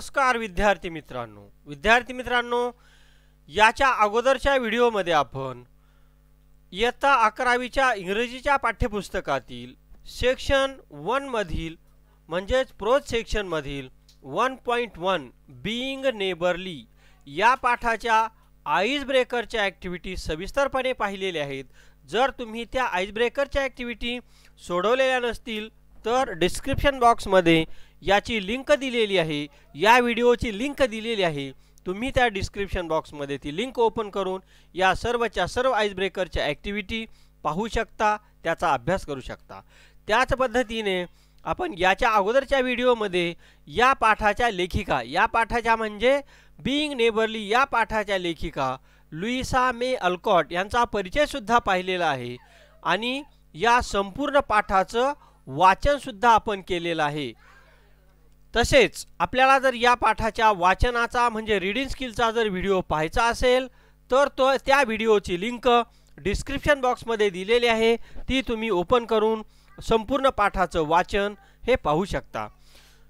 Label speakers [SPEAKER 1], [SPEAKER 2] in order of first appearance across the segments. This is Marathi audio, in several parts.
[SPEAKER 1] नमस्कार विद्यार्थी मित्रांनो विद्यार्थी मित्रांनो याच्या अगोदरच्या व्हिडिओमध्ये आपण इयत्ता अकरावीच्या इंग्रजीच्या पाठ्यपुस्तकातील सेक्शन वनमधील म्हणजेच प्रोज सेक्शनमधील one point one being neighbourly या पाठाच्या आईस ब्रेकरच्या ॲक्टिव्हिटी सविस्तरपणे पाहिलेल्या आहेत जर तुम्ही त्या आईस ब्रेकरच्या ॲक्टिव्हिटी सोडवलेल्या नसतील तर डिस्क्रिप्शन बॉक्समध्ये याची लिंक दिलेली आहे या व्हिडिओची लिंक दिलेली आहे तुम्ही त्या डिस्क्रिप्शन बॉक्समध्ये ती लिंक ओपन करून या सर्वच्या सर्व आईस ब्रेकरच्या ॲक्टिव्हिटी पाहू शकता त्याचा अभ्यास करू शकता त्याच पद्धतीने आपण याच्या अगोदरच्या व्हिडिओमध्ये या पाठाच्या लेखिका या पाठाच्या म्हणजे बिईंग नेबरली या पाठाच्या लेखिका लुईसा मे अल्कॉट यांचा परिचयसुद्धा पाहिलेला आहे आणि या संपूर्ण पाठाचं वाचनसुद्धा आपण केलेलं आहे तसेच आपल्याला जर या पाठाच्या वाचनाचा म्हणजे रिडिंग स्किलचा जर व्हिडिओ पाहायचा असेल तर तो त्या व्हिडिओची लिंक डिस्क्रिप्शन बॉक्समध्ये दिलेली आहे ती तुम्ही ओपन करून संपूर्ण पाठाचं वाचन हे पाहू शकता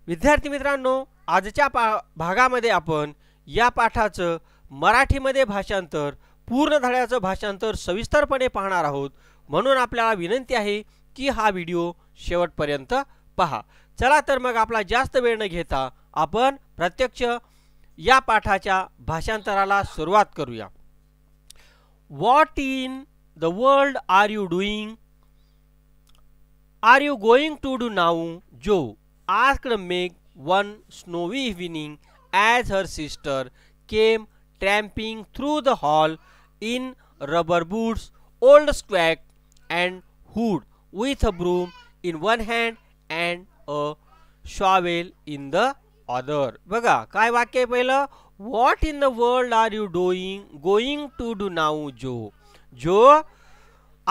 [SPEAKER 1] विद्यार्थी मित्रांनो आजच्या पा भागामध्ये आपण या पाठाचं मराठीमध्ये भाषांतर पूर्ण धड्याचं भाषांतर सविस्तरपणे पाहणार आहोत म्हणून आपल्याला विनंती आहे की हा व्हिडिओ शेवटपर्यंत पहा चला तर मग आपला जास्त वेळ न घेता आपण प्रत्यक्ष या पाठाच्या भाषांतराला सुरुवात करूया what in the world are you doing are you going to do now Jo asked Meg one snowy evening as her sister came tramping through the hall in rubber boots old sack and hood with a broom in one hand and a shovel in the other बघा काय वाक्य आहे पहिलं what in the world are you doing going to do now Jo Jo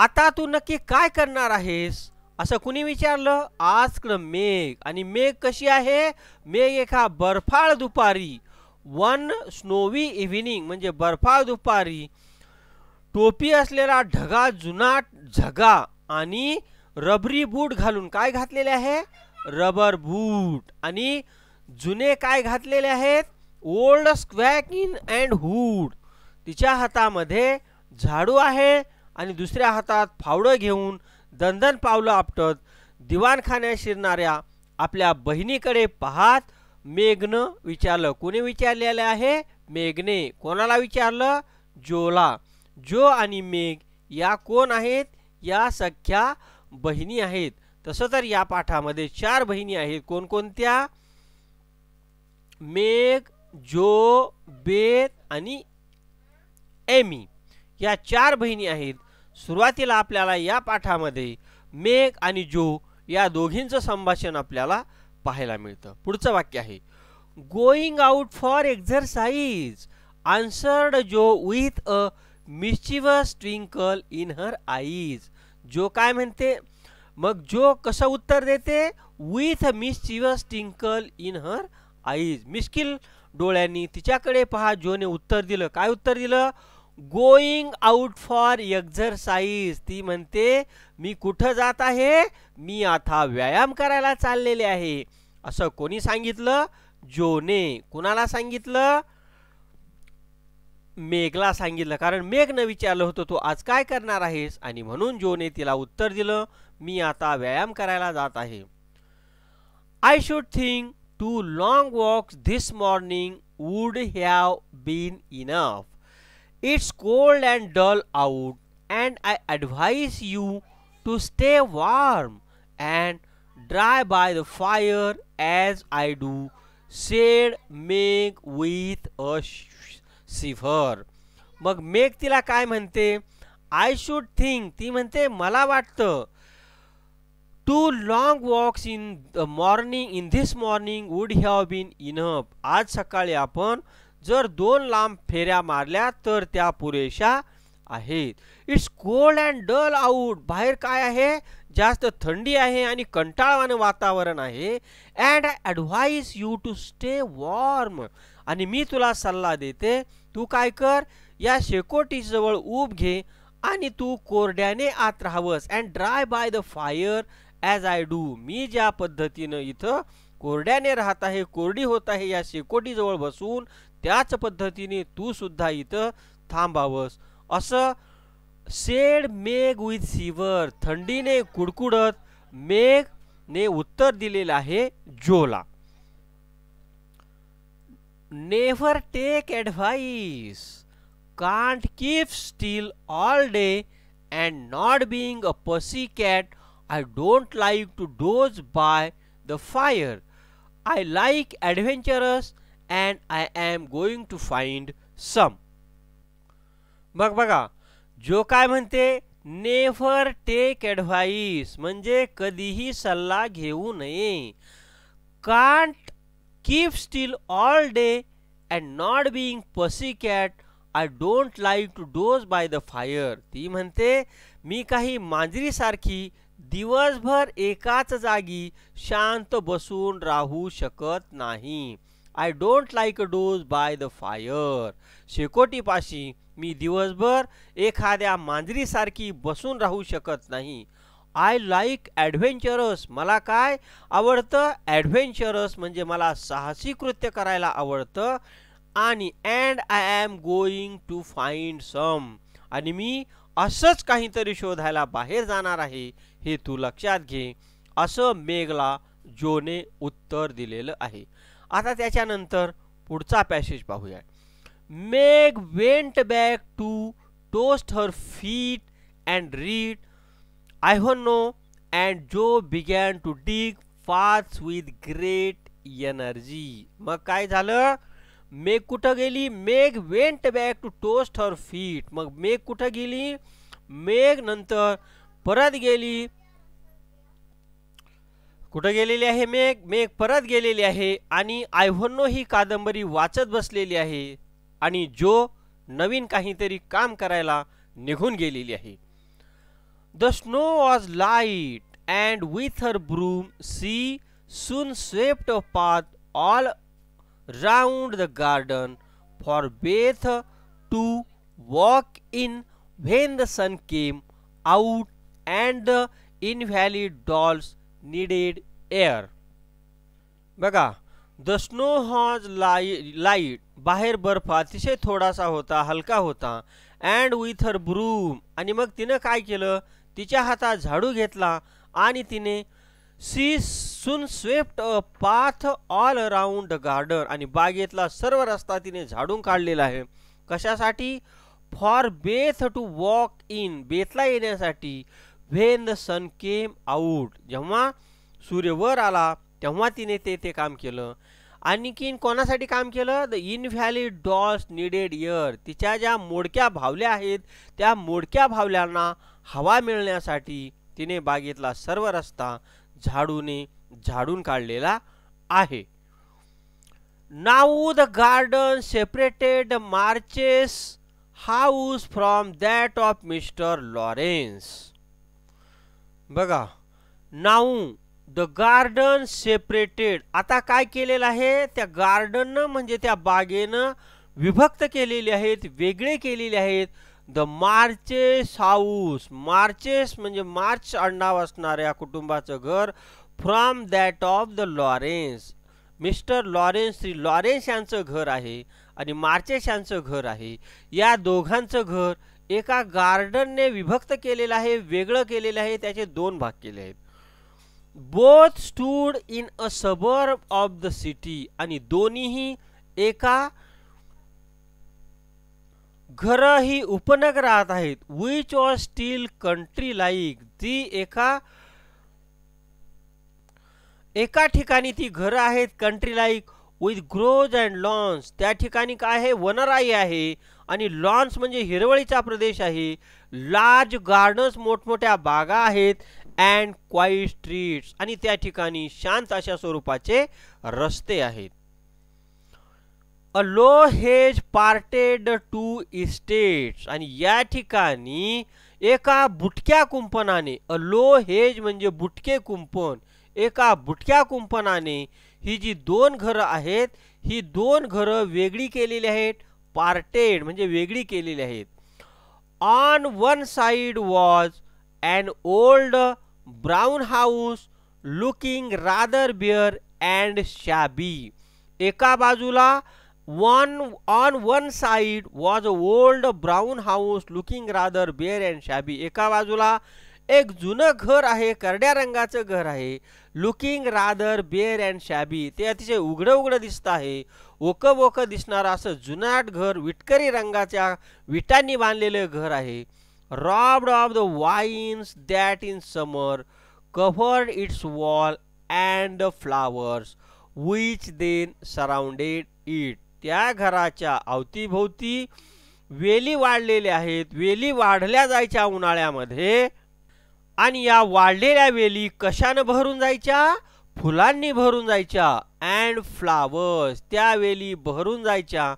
[SPEAKER 1] आता तू नक्की काय करणार आहेस असं कुणी विचारलं आस्क मेघ आणि मेघ कशी आहे मेघ एका बर्फाळ दुपारी वन स्नोवी इव्हिनिंग म्हणजे बर्फाळ दुपारी टोपी असलेला ढगा जुनाट झगा आणि रबरी बूट घालून काय घातलेले आहे रबर बूट आणि जुने काय घातलेले आहेत old sack in and hood तिच्या हातामध्ये झाडू आहे आणि दुसऱ्या हातात फावडं घेऊन दंदन पावलं आपटत दिवाणखान्या शिरणाऱ्या आपल्या बहिणीकडे पाहात मेघनं विचारलं कोणी विचारलेले आहे मेघने कोणाला विचारलं जोला जो आणि मेघ या कोण आहेत या सख्या बहिणी आहेत तसं तर या पाठामध्ये चार बहिणी आहेत कोणकोणत्या मेघ जो बेत आणि एमी या चार बहिणी आहेत सुरुवातीला आपल्याला या पाठामध्ये मेघ आणि जो या दोघींचं संभाषण आपल्याला पाहायला मिळतं पुढचं वाक्य आहे going out for exercise answered Jo with a mischievous twinkle in her eyes Jo काय म्हणते मग जो कसं उत्तर देते with a mischievous twinkle in her eyes मिश्किल डोळ्यांनी तिच्याकडे पहा जोने उत्तर दिलं काय उत्तर दिलं गोईंग आउट फॉर एक्झरसाईज ती म्हणते मी कुठं जात आहे मी आता व्यायाम करायला चाललेले आहे असं कोणी सांगितलं जोने कुणाला सांगितलं मेघला सांगितलं कारण मेघनं विचारलं होतं तू आज काय करणार आहेस आणि म्हणून जोने तिला उत्तर दिलं मी आता व्यायाम करायला जात आहे I should think two long walk this morning would have been enough it's cold and dull out and I advise you to stay warm and dry by the fire as I do said Meg with a shiver मग मेक तिला काय म्हणते आय शूड थिंक ती म्हणते मला वाटतं two walks in in the morning in this morning would have been up आज सकाळी आपण जर दोन लांब फेऱ्या मारल्या तर त्या पुरेशा आहेत it's cold and dull out बाहेर काय आहे जास्त थंडी आहे आणि कंटाळवानं वातावरण आहे and I advise you to stay warm आणि मी तुला सल्ला देते तू काय कर या शेकोटीजवळ उब घे आणि तू कोरड्याने आत राहावंस and dry by the fire as I do मी ज्या पद्धतीनं इथं कोरड्याने राहत आहे कोरडी होत आहे या शेकोटीजवळ बसून त्याच पद्धतीने तू सुद्धा इथं थांबावंस असं सेड मेघ विथ सिवर थंडीने कुडकुडत मेघने उत्तर दिलेलं आहे जोला never take advice can't keep still all day and not being a pussy cat I don't like to doze by the fire I like adventures and I am going to find some बघ बघा जो काय म्हणते नेव्हर टेक ॲडव्हाइस म्हणजे कधीही सल्ला घेऊ नये can't keep still all day and not being pussy cat I don't like to doze by the fire ती म्हणते मी काही मांजरीसारखी दिवसभर एकाच जागी शांत बसून राहू शकत नाही I don't like a doze by the fire शेकोटीपाशी मी दिवसभर एखाद्या मांजरीसारखी बसून राहू शकत नाही आय लाईक ॲडव्हेंचरस मला काय आवडतं ॲडव्हेंचरस म्हणजे मला साहसी कृत्य करायला आवडतं आणि and I am going to find some आणि मी असंच काहीतरी शोधायला बाहेर जाणार आहे हे तू लक्षात घे असं मेघला जोने उत्तर दिलेलं आहे आता त्याच्यानंतर पुढचा पॅसेज पाहूया Meg went back to toast her feet and read Ivanhoe and Jo began to dig फास्ट विथ ग्रेट एनर्जी मग काय झालं मेघ कुठं गेली Meg went back to toast her feet मग मेघ कुठं गेली मेघ नंतर परत गेली कुठं गेलेली आहे मेघ मेघ परत गेलेली आहे आणि आयव्हनो ही कादंबरी वाचत बसलेली आहे आणि जो नवीन काहीतरी काम करायला निघून गेलेली आहे the snow was light and with her broom she soon swept path all round the garden for Beth to walk in when the sun came out and the invalid dolls needed air बघा the snow was light light बाहेर बर्फ अतिशय थोडासा होता हलका होता अँड विथ हर ब्रूम आणि मग तिनं काय केलं तिच्या हातात झाडू घेतला आणि तिने she soon swept a path all around the garden आणि बागेतला सर्व रस्ता तिने झाडून काढलेला आहे कशासाठी for Beth to walk in बेथला येण्यासाठी when the sun came out जेव्हा सूर्य वर आला तेव्हा तिने ते ते काम केलं आणखीन कोणासाठी काम केलं the invalid dolls needed air तिच्या ज्या मोडक्या भावल्या आहेत त्या मोडक्या भावल्यांना हवा मिळण्यासाठी तिने बागेतला सर्व रस्ता झाडूने झाडून काढलेला आहे now the garden separated Marches house from that of Mr Laurence बघा नाऊ द गार्डन सेपरेटेड आता काय केलेलं आहे त्या गार्डननं म्हणजे त्या बागेनं विभक्त केलेले आहेत वेगळे केलेले आहेत द मार्चेस हाऊस मार्चेस म्हणजे मार्च अंडाव असणाऱ्या कुटुंबाचं घर from that of the Laurence Mr Laurence Shri Laurence यांचं घर आहे आणि मार्चेस यांचं घर आहे या दोघांचं घर एका गार्डनने विभक्त केलेलं आहे वेगळं केलेलं आहे त्याचे दोन भाग केले आहेत both stood in a suburb of the city आणि दोन्हीही एका घर ही उपनगरात आहेत which or still country like ती एका एका ठिकाणी ती घरं आहेत country like with groves and lawns त्या ठिकाणी काय आहे वनराई आहे आणि लॉन्स म्हणजे हिरवळीचा प्रदेश आहे लार्ज गार्डन्स मोठमोठ्या बागा आहेत अँड क्वाईट स्ट्रीट्स आणि त्या ठिकाणी शांत अशा स्वरूपाचे रस्ते आहेत a low hedge parted two estates आणि या ठिकाणी एका बुटक्या कुंपनाने अ लो हेज म्हणजे बुटके कुंपण एका बुटक्या कुंपणाने ही जी दोन घरं आहेत ही दोन घरं वेगळी केलेली आहेत पार्टेड म्हणजे वेगळी केलेली आहेत on one side was and old brown house looking rather bare and shabby एका बाजूला one on one side was a old brown house looking rather bare and shabby एका बाजूला एक जुनं घर आहे करड्या रंगाचं घर आहे looking rather bare and shabby ते अतिशय उघडं उघडं दिसत आहे ओकं बोकं दिसणारं असं जुनाट घर विटकरी रंगाच्या विटांनी बांधलेलं घर आहे robbed of the vines that in summer covered its wall and the flowers which then surrounded it त्या घराच्या अवतीभोवती वेली वाढलेल्या आहेत वेली वाढल्या जायच्या उन्हाळ्यामध्ये आणि या वाढलेल्या वेली कशानं भरून जायच्या फुलांनी भरून जायच्या अँड फ्लावर्स त्या वेली भरून जायच्या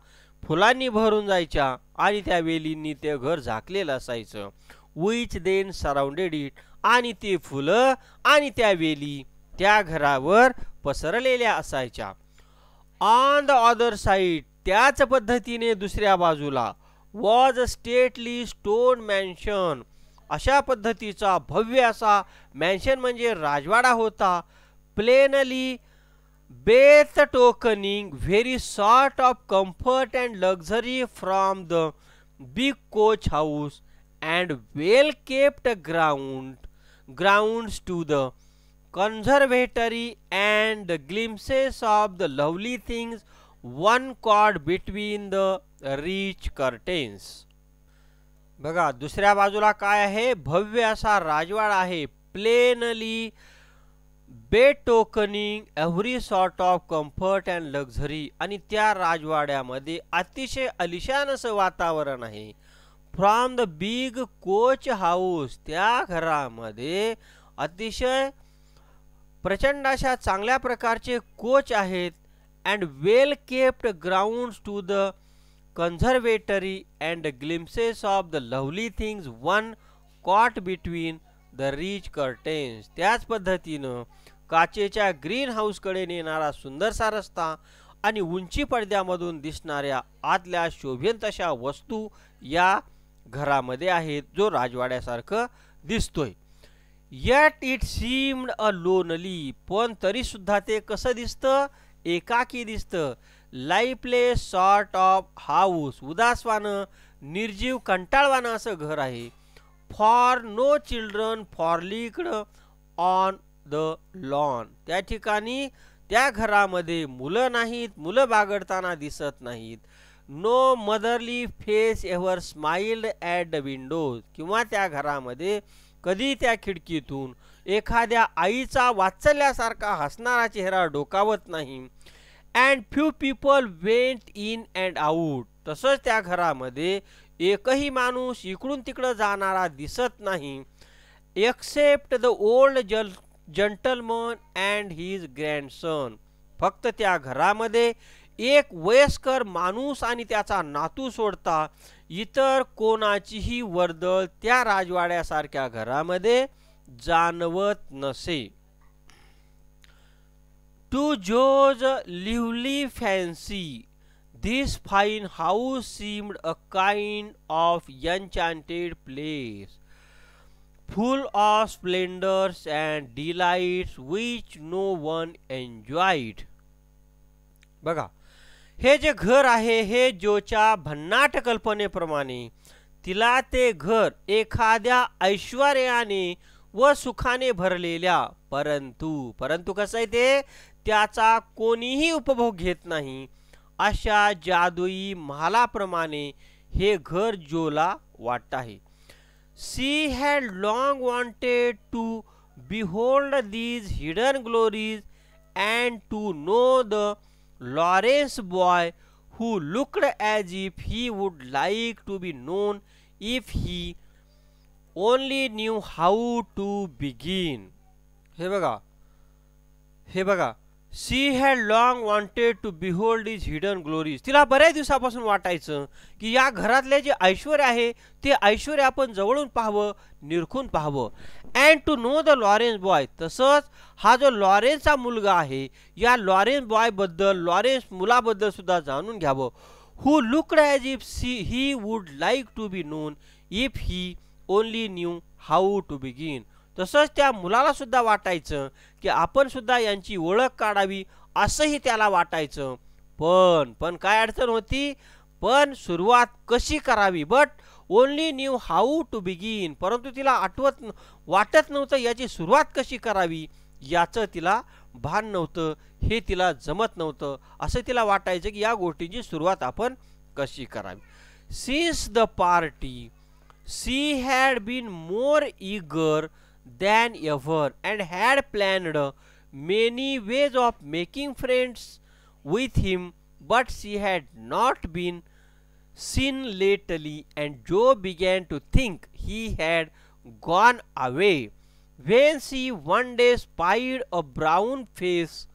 [SPEAKER 1] फुलांनी भरून जायच्या आणि त्या वेलींनी ते घर झाकलेलं असायचं विच देन सराउंडेड इट आणि ते फुलं आणि त्या वेली त्या घरावर पसरलेल्या असायच्या ऑन द अदर साईड त्याच पद्धतीने दुसऱ्या बाजूला was a stately stone mansion अशा पद्धतीचा भव्य असा मॅन्शन म्हणजे राजवाडा होता plainly betokening every sort of comfort and luxury from the big coach house and well kept ground grounds to the conservatory and glimpses of the lovely things one caught between the rich curtains बघा दुसऱ्या बाजूला काय आहे भव्य असा राजवाडा आहे plainly betokening every sort of comfort and luxury आणि त्या राजवाड्यामध्ये अतिशय अलिशान असं वातावरण आहे from the big coach house त्या घरामध्ये अतिशय प्रचंड अशा चांगल्या प्रकारचे कोच आहेत and well kept ground to the conservatory and glimpses of the lovely things one caught between the rich curtains त्याच पद्धतीनं काचेच्या ग्रीन हाऊसकडे नेणारा सुंदरसा रस्ता आणि उंची पडद्यामधून दिसणाऱ्या आतल्या शोभेन अशा वस्तू या घरामध्ये आहेत जो राजवाड्यासारखं दिसतोय yet it seemed a lonely पण तरीसुद्धा ते कसं दिसतं एकाकी दिसतं लाईफले सॉर्ट ऑफ हाऊस उदासवानं निर्जीव कंटाळवानं असं घर आहे for no children frolicked on the lawn त्या ठिकाणी त्या घरामध्ये मुलं नाहीत मुलं बागडताना दिसत नाहीत no motherly face ever smiled at the windows किंवा त्या घरामध्ये कधी त्या खिडकीतून एखाद्या आईचा वाचल्यासारखा हसणारा चेहरा डोकावत नाही and few people went in and out तसंच त्या घरामध्ये एकही माणूस इकडून तिकडं जाणारा दिसत नाही एक्सेप्ट द ओल्ड जल जंटलमन अँड हिज ग्रँडसन फक्त त्या घरामध्ये एक वयस्कर माणूस आणि त्याचा नातू सोडता इतर कोणाचीही वर्दळ त्या राजवाड्यासारख्या घरामध्ये जाणवत नसे to Jo's lively fancy this fine house seemed a kind of enchanted place full of splendours and delights which no one enjoyed. बघा हे जे घर आहे हे जोच्या भन्नाट कल्पनेप्रमाणे तिला ते घर एखाद्या ऐश्वर्याने व सुखाने भरलेल्या परंतु परंतु कसं आहे ते त्याचा कोणीही उपभोग घेत नाही अशा जादुई महालाप्रमाणे हे घर जोला वाटत आहे she had long wanted to behold these hidden glories and to know the Laurence boy who looked as if he would like to be known if he only knew how to begin हे बघा हे बघा she had long wanted to behold is hidden glories तिला बऱ्याच दिवसापासून वाटायचं की या घरातले जे ऐश्वर आहे ते ऐश्वर आपण जवळून पाहावं निरखून पाहावं and to know the Laurence boy तसंच हा जो लॉरेन्सचा मुलगा आहे या लॉरेन्स बॉयबद्दल लॉरेन्स मुलाबद्दल सुद्धा जाणून घ्यावं who looked as if she he would like to be known if he only knew how to begin तसंच त्या मुलाला सुद्धा वाटायचं की आपण सुद्धा यांची ओळख काढावी असंही त्याला वाटायचं पण पण काय अडचण होती पण सुरुवात कशी करावी but only knew how to begin परंतु तिला आठवत वाटत नव्हतं याची सुरुवात कशी करावी याचं तिला भान नव्हतं हे तिला जमत नव्हतं असं तिला वाटायचं की या गोष्टीची सुरुवात आपण कशी करावी since the party she had been more eager than ever and had planned many ways of making friends with him, but she had not been seen lately, and Joe began to think he had gone away. When she one day spied a brown face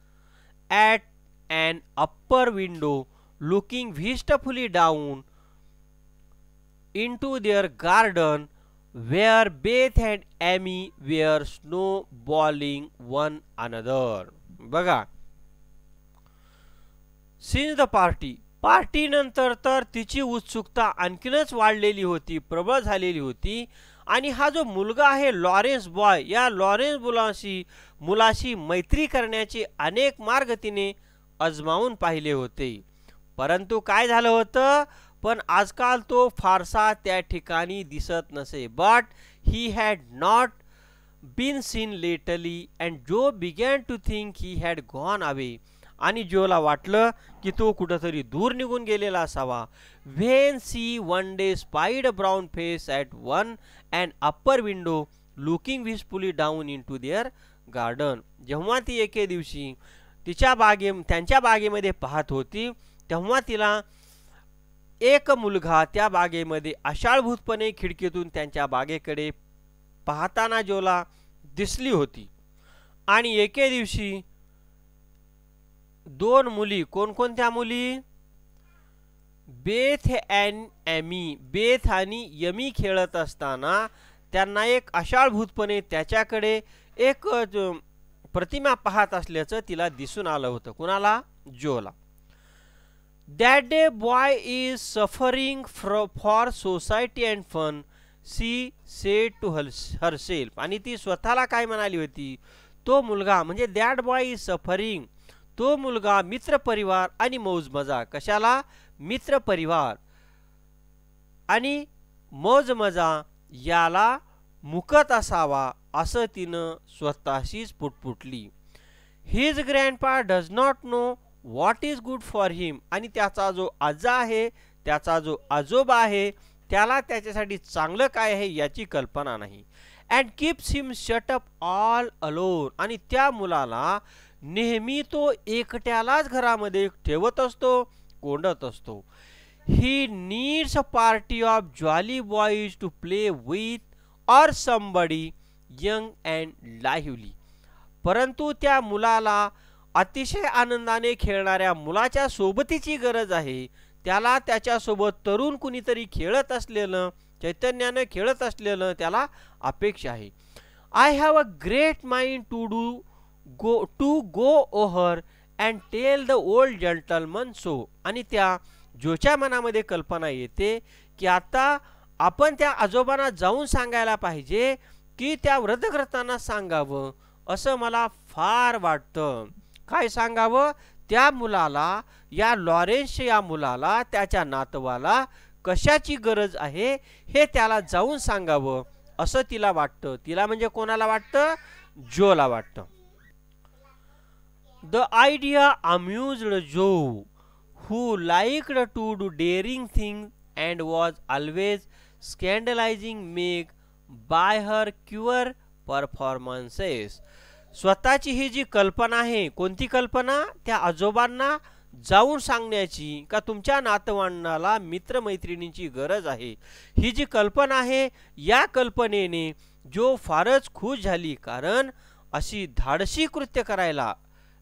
[SPEAKER 1] at an upper window looking wistfully down into their garden, where Beth and Amy were snowballing one another. बघा सिन्स द पार्टी पार्टीनंतर तर तिची उत्सुकता आणखीनच वाढलेली होती प्रबळ झालेली होती आणि हा जो मुलगा आहे लॉरेन्स बॉय या लॉरेन्स मुलाशी मुलाशी मैत्री करण्याचे अनेक मार्ग तिने अजमावून पाहिले होते परंतु काय झालं होतं पण आजकाल तो फारसा त्या ठिकाणी दिसत नसे but he had not been seen lately and Jo began to think he had gone away आणि जोला वाटलं की तो कुठंतरी दूर निघून गेलेला असावा when she one day spied brown face at one and upper window looking wistfully down into their garden जेव्हा ती एके दिवशी तिच्या बागे त्यांच्या बागेमध्ये पाहत होती तेव्हा तिला एक मुलगा त्या बागेमध्ये आषाढभूतपणे खिडकीतून त्यांच्या बागेकडे पाहताना जोला दिसली होती आणि एके दिवशी दोन मुली कोणकोणत्या मुली बेथ अँड एमी बेथ आणि यमी खेळत असताना त्यांना एक आषाढभूतपणे त्याच्याकडे एक प्रतिमा पाहत असल्याचं तिला दिसून आलं होतं कुणाला जोला That day boy is suffering from, for society and fun. She said to her herself आणि ती स्वतःला काय म्हणाली होती तो मुलगा म्हणजे दॅट बॉय इज सफरिंग तो मुलगा मित्र परिवार आणि मौज मजा कशाला परिवार आणि मौज मजा याला मुकत असावा असं तिनं स्वतःशीच पुटपुटली his grandpa does not know what is good for him आणि त्याचा जो आजा आहे त्याचा जो आजोबा आहे त्याला त्याच्यासाठी चांगलं काय आहे याची कल्पना नाही and keeps him up all alone आणि त्या मुलाला नेहमी तो एकट्यालाच घरामध्ये ठेवत असतो कोंडत असतो he needs a party of jolly boys to play with or somebody young and lively परंतु त्या मुलाला अतिशय आनंदाने खेळणाऱ्या मुलाच्या सोबतीची गरज आहे त्याला त्याच्यासोबत तरुण कुणीतरी खेळत असलेलं चैतन्यानं खेळत असलेलं त्याला अपेक्षा आहे I have a great mind to do go to go over and tell the old gentleman so आणि त्या जोच्या मनामध्ये कल्पना येते की आता आपण त्या आजोबांना जाऊन सांगायला पाहिजे की त्या व्रतग्रतांना सांगावं असं मला फार वाटतं काय सांगावं त्या मुलाला या लॉरेन्स या मुलाला त्याच्या नातवाला कशाची गरज आहे हे त्याला जाऊन सांगावं असं तिला वाटतं तिला म्हणजे कोणाला वाटतं जोला वाटतं the idea amused Jo who liked to do daring thing and was always scandalising Meg by her queer performances स्वतःची ही जी कल्पना आहे कोणती कल्पना त्या आजोबांना जाऊन सांगण्याची का तुमच्या नातवांनाला मित्रमैत्रिणींची गरज आहे ही जी कल्पना आहे या कल्पनेने जो फारच खुश झाली कारण अशी धाडशी कृत्य करायला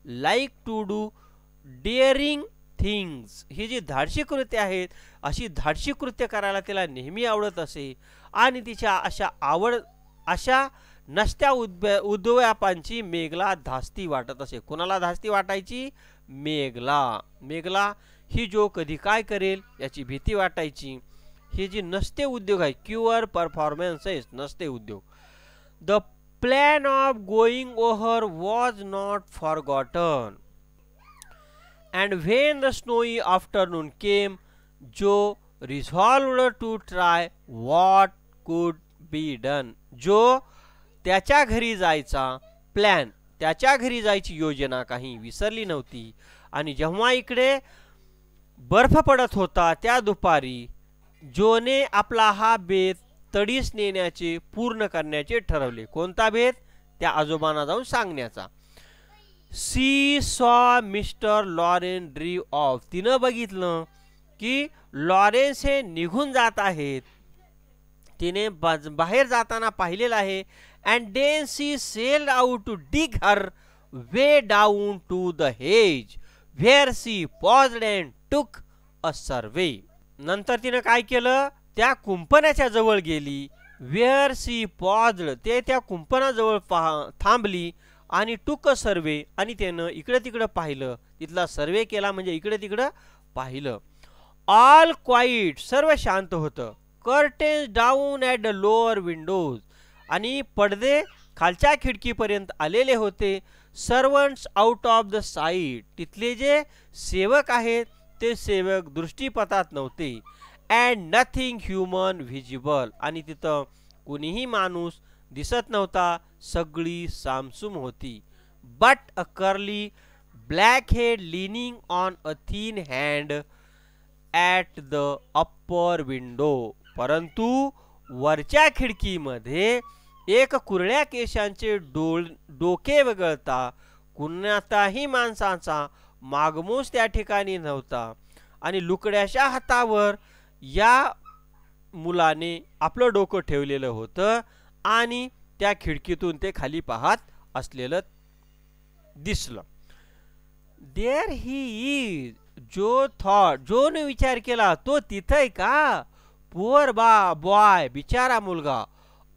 [SPEAKER 1] like to do daring things ही जी धाडशी कृत्य आहेत अशी धाडशी कृत्य करायला तिला नेहमी आवडत असे आणि तिच्या अशा आवड अशा नसत्या उद्भ उद्व्यापांची मेघला धास्ती वाटत असे कुणाला धास्ती वाटायची मेघला मेघला ही जो कधी काय करेल याची भीती वाटायची हे जी नसते उद्योग आहे क्युअर आहे नसते उद्योग the plan of going over was not forgotten and when the snowy afternoon came Jo resolved to try what could be done जो त्याच्या घरी जायचा प्लॅन त्याच्या घरी जायची योजना काही विसरली नव्हती आणि जेव्हा इकडे बर्फ पडत होता त्या दुपारी जोने आपला हा बेत तडीस नेण्याचे पूर्ण करण्याचे ठरवले कोणता बेत त्या आजोबांना जाऊन सांगण्याचा सी सॉ मिस्टर लॉरेन ड्री ऑफ तिनं बघितलं की लॉरेन्स हे निघून जात आहेत तिने बाहेर जाताना पाहिलेलं आहे and then she sailed out to dig her way down to the hedge, where she paused and took a survey. नंतर तिनं काय केलं त्या कुंपणाच्या जवळ गेली वेअर सी पॉज ते त्या कुंपणाजवळ पहा थांबली आणि टुक सर्वे आणि त्यानं इकडं तिकडं पाहिलं तिथला सर्वे केला म्हणजे इकडे तिकडं पाहिलं ऑल क्वाईट सर्व शांत होतं curtains down at the lower windows आणि पडदे खालच्या खिडकीपर्यंत आलेले होते servants out of the sight तिथले जे सेवक आहेत ते सेवक दृष्टीपथात नव्हते अँड नथिंग ह्युमन व्हिजिबल आणि तिथं कोणीही माणूस दिसत नव्हता सगळी सामसूम होती but a curly black head leaning on a thin hand at the upper window परंतु वरच्या खिडकीमध्ये एक कुरळ्या केशांचे डोळ डोके वगळता कुणाचाही माणसाचा मागमूस त्या ठिकाणी नव्हता आणि लुकड्याच्या हातावर या मुलाने आपलं डोकं ठेवलेलं होतं आणि त्या खिडकीतून ते खाली पाहत असलेलं दिसलं देर ही इज जो थॉट जोने विचार केला तो आहे का पुअर बा बॉय बिचारा मुलगा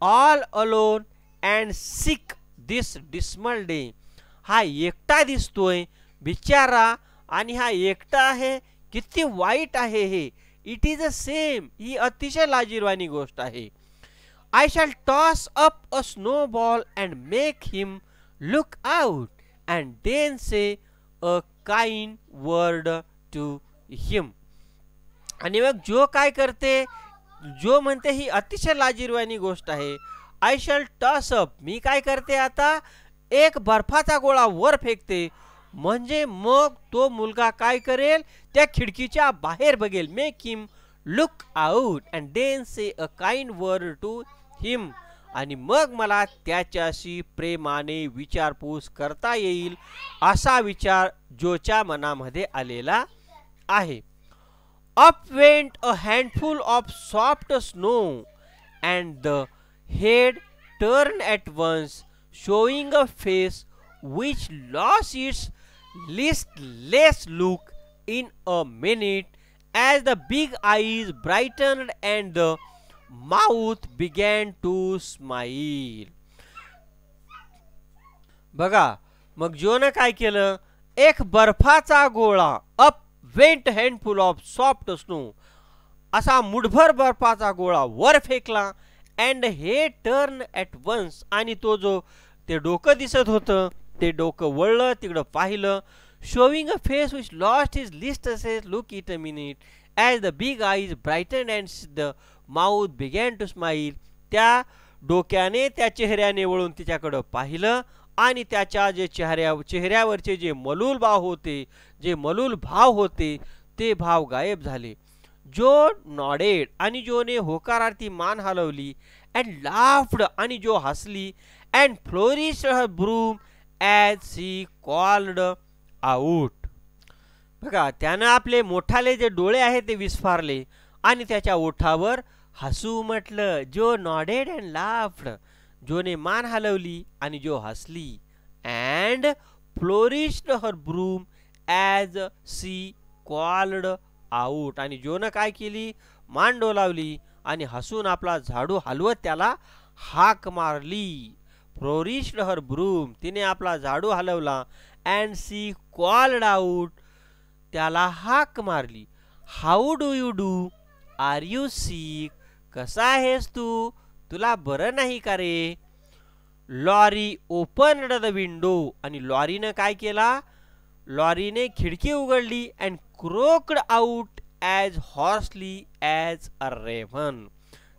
[SPEAKER 1] all alone and sick this dismal day हा एकटा दिसतोय बिचारा आणि हा एकटा आहे किती वाईट आहे हे इट इज अ सेम ही अतिशय लाजीरवाणी गोष्ट आहे I shall toss up a snowball and make him look out and then say a kind word to him आणि मग जो काय करते जो म्हणते ही अतिशय लाजिरवाणी गोष्ट आहे आय शल टॉस अप मी काय करते आता एक बर्फाचा गोळा वर फेकते म्हणजे मग तो मुलगा काय करेल त्या खिडकीच्या बाहेर बघेल make him look out and then say a kind word to him आणि मग मला त्याच्याशी प्रेमाने विचारपूस करता येईल असा विचार जोच्या मनामध्ये आलेला आहे Up went a handful of soft snow, and the head turned at once, showing a face which lost its listless look in a minute as the big eyes brightened and the mouth began to smile. बघा मग जोन काय केलं एक बर्फाचा गोळा up went handful of soft snow असा मुठभर बर्फाचा गोळा वर फेकला अँड हे टर्न ॲट वन्स आणि तो जो ते डोकं दिसत होतं ते डोकं वळलं तिकडं पाहिलं showing a face which lost its listless look it a minute as the big eyes brighten and the mouth began to smile त्या डोक्याने त्या चेहऱ्याने वळून तिच्याकडं पाहिलं आणि त्याच्या जे चेहऱ्या चेहऱ्यावरचे जे मलूल भाव होते जे मलूल भाव होते ते भाव गायब झाले जो नॉडेड आणि जोने होकारार्थी मान हलवली अँड लाफ्ड आणि जो हसली and flourish broom as she called out बघा त्यानं आपले मोठाले जे डोळे आहेत ते विस्फारले आणि त्याच्या ओठावर हसू म्हटलं जो नॉडेड अँड लाफ्ड जोने मान हलवली आणि जो हसली and flourished her broom as she called out आणि जोनं काय केली मान डोलावली आणि हसून आपला झाडू हलवत त्याला हाक मारली फ्लोरिश्ड हर ब्रूम तिने आपला झाडू हलवला अँड सी कॉल्ड आऊट त्याला हाक मारली how do you do are you sick कसा आहेस तू तुला बरं नाही का रे लॉरी ओपन द विंडो आणि लॉरीनं काय केला लॉरीने खिडकी उघडली and croaked out as hoarsely as a raven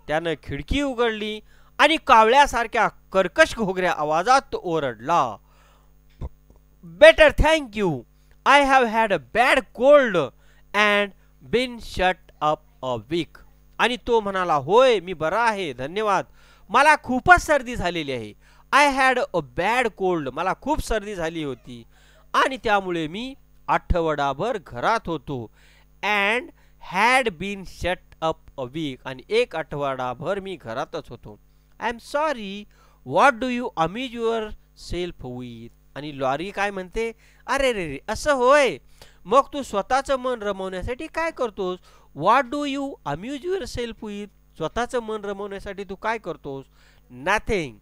[SPEAKER 1] त्यानं खिडकी उघडली आणि कावळ्यासारख्या कर्कश घोगऱ्या आवाजात तो ओरडला better thank you I have had a bad cold and been shut up a week आणि तो म्हणाला होय मी बरा आहे धन्यवाद मला खूपच सर्दी झालेली आहे I had a bad cold मला खूप सर्दी झाली होती आणि त्यामुळे मी आठवडाभर घरात होतो and had been shut up a week आणि एक आठवडाभर मी घरातच होतो I am sorry what do you amuse yourself with आणि लॉरी काय म्हणते अरे रे रे असं होय मग तू स्वतःचं मन रमवण्यासाठी काय करतोस what do you amuse yourself with स्वतःचं मन रमवण्यासाठी तू काय करतोस nothing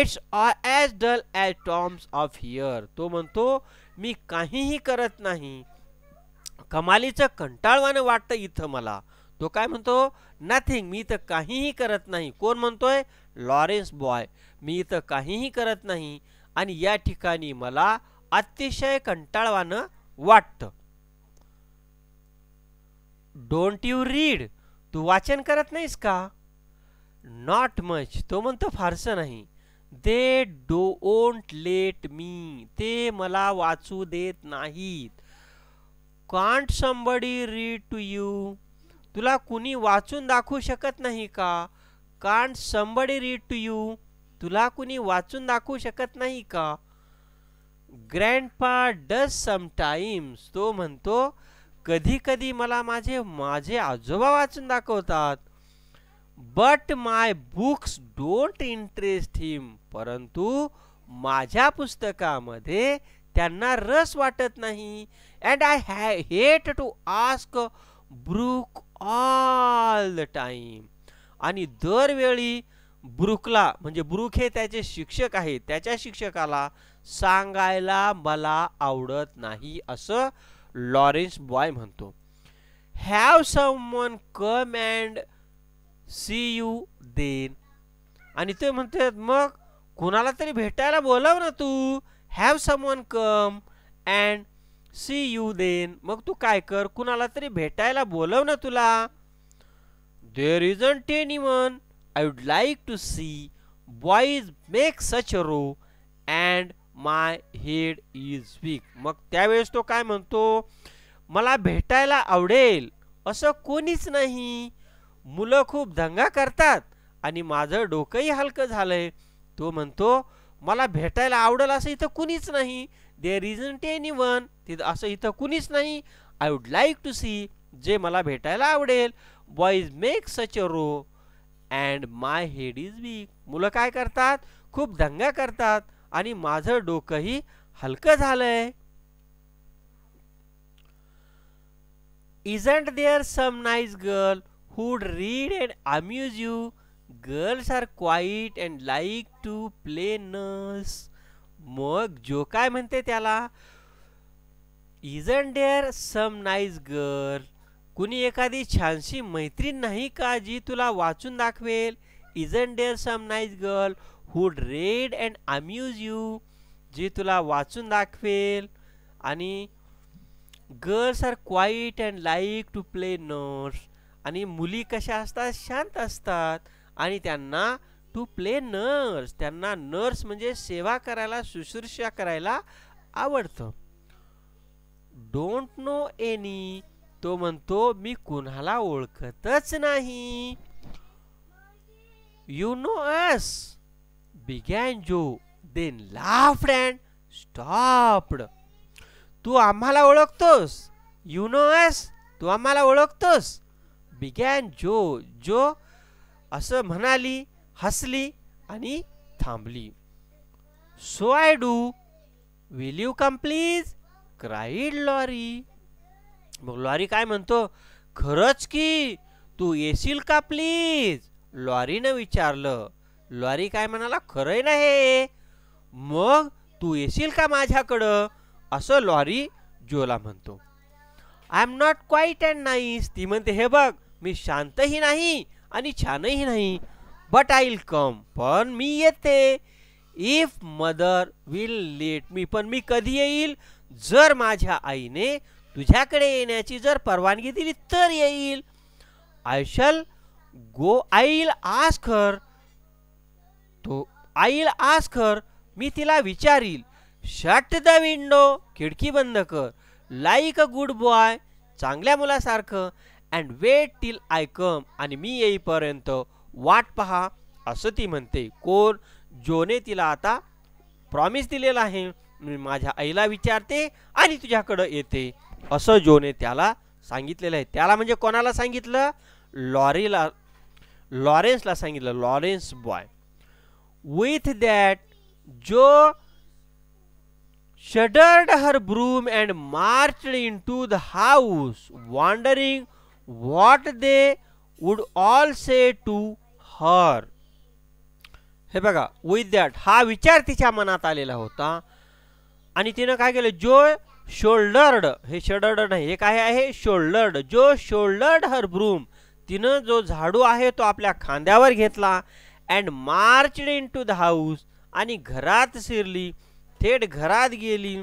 [SPEAKER 1] it's as dull as tombs of here तो म्हणतो मी काहीही करत नाही कमालीचं कंटाळवानं वाटतं इथं मला तो काय म्हणतो नथिंग मी तर काहीही करत नाही कोण म्हणतोय लॉरेन्स बॉय मी इथं काहीही करत नाही आणि या ठिकाणी मला अतिशय कंटाळवानं वाटतं डोंट यू रीड तू वाचन करत नाहीस का नॉट मच तो म्हणतो फारसं नाही दे डोंट लेट मी ते मला वाचू देत नाहीत कॉन्ट समबडी रीड टू यू तुला कुणी वाचून दाखवू शकत नाही का can't somebody read to you तुला कुणी वाचून दाखवू शकत नाही का ग्रँडपा डज समटाईम्स तो म्हणतो कधी कधी मला माझे माझे आजोबा वाचून दाखवतात but my books don't interest him परंतु माझ्या पुस्तकामध्ये त्यांना रस वाटत नाही अँड आय हॅ hate to ask Brooke all the time आणि दरवेळी ब्रुकला म्हणजे ब्रुक हे त्याचे शिक्षक आहेत त्याच्या शिक्षकाला सांगायला मला आवडत नाही असं लॉरेन्स बॉय म्हणतो have someone come and see you then आणि ते म्हणतात मग कुणाला तरी भेटायला बोलाव ना तू have someone come and see you then मग तू काय कर कुणाला तरी भेटायला बोलव ना तुला there isn't any one I would like to see boys make such a row and my head is weak मग त्यावेळेस तो काय म्हणतो मला भेटायला आवडेल असं कोणीच नाही मुलं खूप दंगा करतात आणि माझं डोकंही हलकं झालंय तो म्हणतो मला भेटायला आवडेल असं इथं कुणीच नाही देअर इजंट एनी वन तिथं असं इथं कुणीच नाही I would like to see जे मला भेटायला आवडेल boys make such a row and my head is weak मुलं काय करतात खूप दंगा करतात आणि माझं डोकंही हलकं झालंय isn't there some nice girl who'd read and amuse you girls are quiet and like to play nurse मग जो काय म्हणते त्याला isn't there some nice girl कुणी एखादी छानशी मैत्रीण नाही का जी तुला वाचून दाखवेल isn't there some nice girl who'd read and amuse you जे तुला वाचून दाखवेल आणि girls are quiet and like to play nurse आणि मुली कशा असतात शांत असतात आणि त्यांना टू प्ले नर्स त्यांना नर्स म्हणजे सेवा करायला शुश्रूषा करायला आवडतं डोंट नो एनी तो म्हणतो मी कुणाला ओळखतच नाही you know us began Jo then laughed and stopped तू आम्हाला ओळखतोस यु नो एस तू आम्हाला ओळखतोस बिगॅन जो जो असं म्हणाली हसली आणि थांबली so I do will you come please cried Laurie मग लॉरी काय म्हणतो खरंच की तू येशील का प्लीज लॉरीनं विचारलं लॉरी काय म्हणाला खरंय ना हे मग तू येशील का माझ्याकडं असं लॉरी जोला म्हणतो I am not quiet and nice ती म्हणते हे बघ मी शांतही नाही आणि छानही नाही बट आय विल कम पण मी येते if mother will let me पण मी कधी येईल जर माझ्या आईने तुझ्याकडे येण्याची जर परवानगी दिली तर येईल I shall go I will ask her तो आईल आस कर मी तिला विचारील शट द विंडो खिडकी बंद कर लाईक अ गुड बॉय चांगल्या मुलासारखं and wait till I come आणि मी येईपर्यंत वाट पहा असं ती म्हणते कोण जोने तिला आता प्रॉमिस दिलेला आहे मी माझ्या आईला विचारते आणि तुझ्याकडं येते असं जोने त्याला सांगितलेलं आहे त्याला म्हणजे कोणाला सांगितलं लॉरीला लॉरेन्सला सांगितलं लॉरेन्स बॉय With that, जो shuddered her broom and marched into the house, wondering what they would all say to her. हे बघा विथ दॅट हा विचार तिच्या मनात आलेला होता आणि तिनं काय केलं जो शोल्डर्ड हे शडर्ड नाही हे काय आहे शोल्डर्ड जो शोल्डर्ड हर ब्रूम तिनं जो झाडू आहे तो आपल्या खांद्यावर घेतला and marched into the house आणि घरात शिरली थेट घरात गेली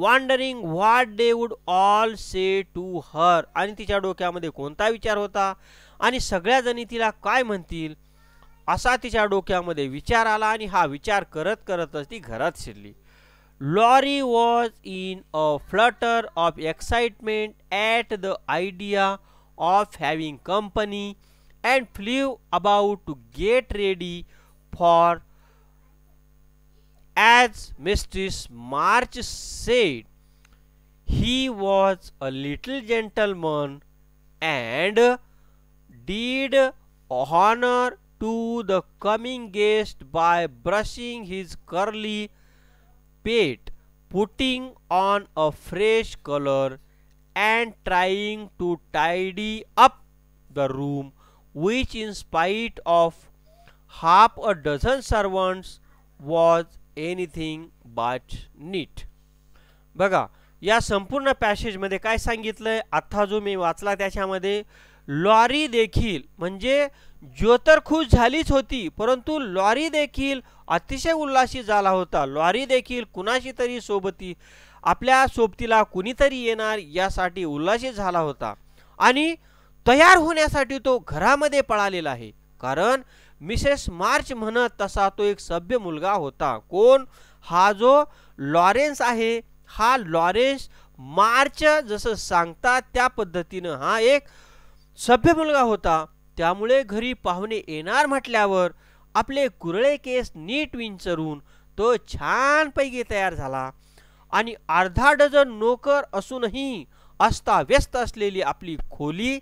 [SPEAKER 1] wondering what they would all say to her आणि तिच्या डोक्यामध्ये कोणता विचार होता आणि सगळ्याजणी तिला काय म्हणतील असा तिच्या डोक्यामध्ये विचार आला आणि हा विचार करत करतच ती घरात शिरली Laurie was in a flutter of excitement at the idea of having company and flew about to get ready for as Mistress March said, he was a little gentleman and did honor to the coming guest by brushing his curly pate, putting on a fresh color and trying to tidy up the room which in spite of half a dozen servants was anything but neat बघा या संपूर्ण पॅसेजमध्ये काय सांगितलंय आत्ता जो मी वाचला त्याच्यामध्ये लॉरी देखील म्हणजे जो खुश झालीच होती परंतु लॉरी देखील अतिशय उल्हासित झाला होता लॉरी देखील कुणाशी तरी सोबती आपल्या सोबतीला कुणीतरी येणार यासाठी उल्हासित झाला होता आणि तयार होण्यासाठी तो घरामध्ये पळालेला आहे कारण मिसेस मार्च म्हणत तसा तो एक सभ्य मुलगा होता कोण हा जो लॉरेन्स आहे हा लॉरेन्स मार्च जसं सांगतात त्या पद्धतीनं हा एक सभ्य मुलगा होता त्यामुळे घरी पाहुणे येणार म्हटल्यावर आपले कुरळे केस नीट विंचरून तो छानपैकी तयार झाला आणि अर्धा डझन नोकर असूनही अस्ताव्यस्त असलेली आपली खोली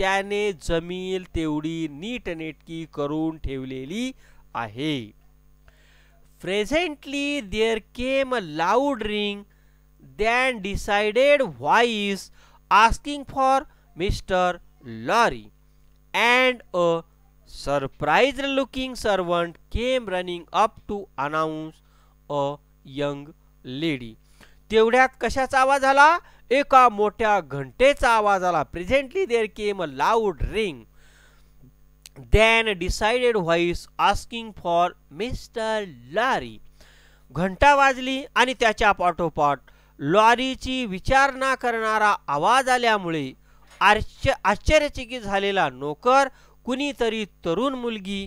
[SPEAKER 1] त्याने जमील तेवढी नीटनेटकी करून ठेवलेली आहे presently there came a loud ring then decided voice asking for mister Laurie and a surprise looking servant came running up to announce a young lady तेवढ्यात कशाचा आवाज आला एका मोठ्या घंटेचा आवाज आला presently there came a loud ring then decided voice asking for mister Laurie घंटा वाजली आणि त्याच्या पाठोपाठ लॉरीची विचारणा करणारा आवाज आल्यामुळे आश्च आश्चर्यचकित झालेला नोकर कुणीतरी तरुण मुलगी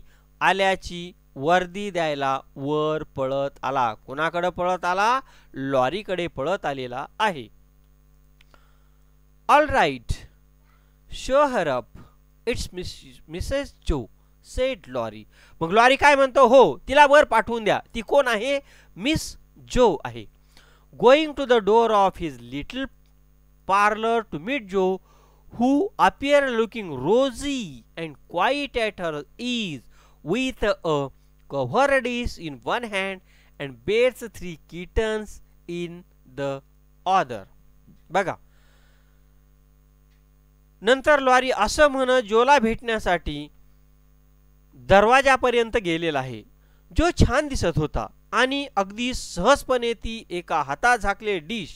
[SPEAKER 1] आल्याची वर्दी द्यायला वर पळत आला कुणाकडे पळत आला लॉरीकडे पळत आलेला आहे Alright, show her up. It's Mrs Jo said Laurie मग लॉरी काय म्हणतो हो तिला वर पाठवून द्या ती कोण आहे मिस जो आहे going to the door of his little parlour to meet Jo who appear looking rosy and quite at her ease with a cover dish in one hand and Beth's three kittens in the other बघा नंतर लॉरी असं म्हण जोला भेटण्यासाठी दरवाजापर्यंत गेलेला आहे जो छान दिसत होता आणि अगदी सहजपणे ती एका हातात झाकले डिश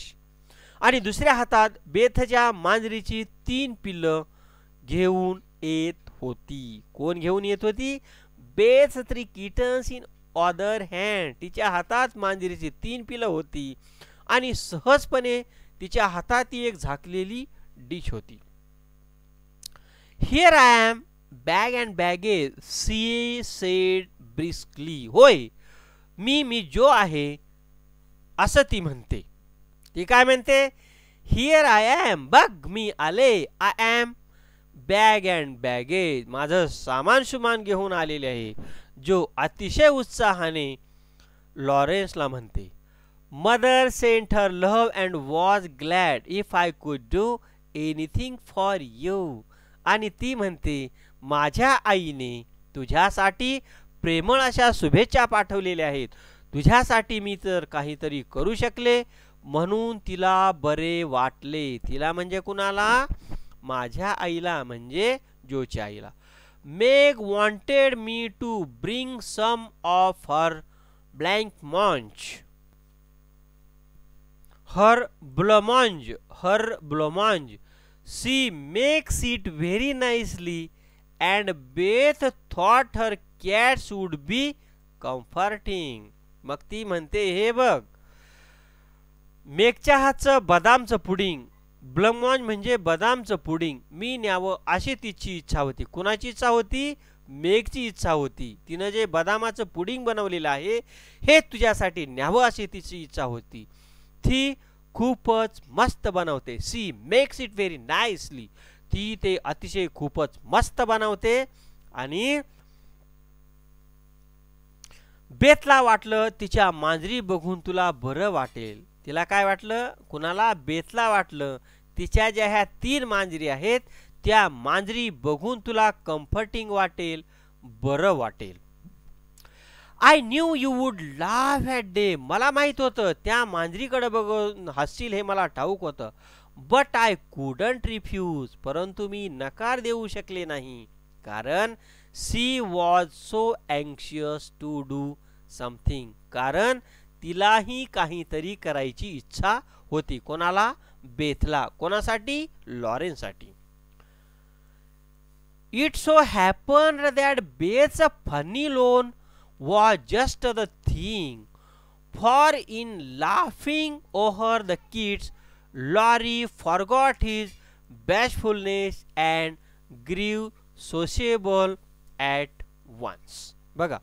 [SPEAKER 1] आणि दुसऱ्या हातात बेथच्या मांजरीची तीन पिल्लं घेऊन येत होती कोण घेऊन येत होती Beth three kittens in other hand तिच्या हातात मांजरीची तीन पिलं होती आणि सहजपणे तिच्या हातात ती एक झाकलेली डिश होती here I am bag and baggage she said briskly होय मी मी जो आहे असं ती म्हणते ती काय म्हणते हिअर आय ॲम बघ मी आले I am bag and baggage माझं सामान सुमान घेऊन आलेले आहे जो अतिशय उत्साहाने लॉरेन्सला म्हणते mother sent her love and was glad if I could do anything for you आणि ती म्हणते माझ्या आईने तुझ्यासाठी प्रेमळ अशा शुभेच्छा पाठवलेल्या आहेत तुझ्यासाठी मी तर काहीतरी करू शकले म्हणून तिला बरे वाटले तिला म्हणजे कुणाला माझ्या आईला म्हणजे जोच्या आईला Meg wanted me to bring some of her blancmange her blancmange her blancmange She makes it very nicely and Beth thought her cats would be comforting मग ती म्हणते हे बघ मेकच्या हातचं बदामचं पुडिंग ब्लमॉन म्हणजे बदामचं पुडिंग मी न्यावं अशी तिची इच्छा होती कुणाची इच्छा होती मेघची इच्छा होती तिनं जे बदामाचं पुडिंग बनवलेलं आहे हे तुझ्यासाठी न्यावं अशी तिची इच्छा होती थी खूपच मस्त बनवते she makes it very nicely ती ते अतिशय खूपच मस्त बनवते आणि बेतला वाटलं तिच्या मांजरी बघून तुला बरं वाटेल तिला काय वाटलं कुणाला बेतला वाटलं तिच्या ज्या ह्या तीन मांजरी आहेत त्या मांजरी बघून तुला कम्फर्टिंग वाटेल बरं वाटेल I knew you would laugh at them मला माहीत होतं त्या मांजरीकडे बघून हसशील हे मला ठाऊक होतं बट आय कुडंट रिफ्यूज परंतु मी नकार देऊ शकले नाही कारण she was so anxious to do something कारण तिलाही काहीतरी करायची इच्छा होती कोणाला बेथला कोणासाठी लॉरेन्ससाठी it so happen that a funny loan was just the thing, for in laughing over the kids, lorry forgot his bashfulness and grew sociable at once. बघा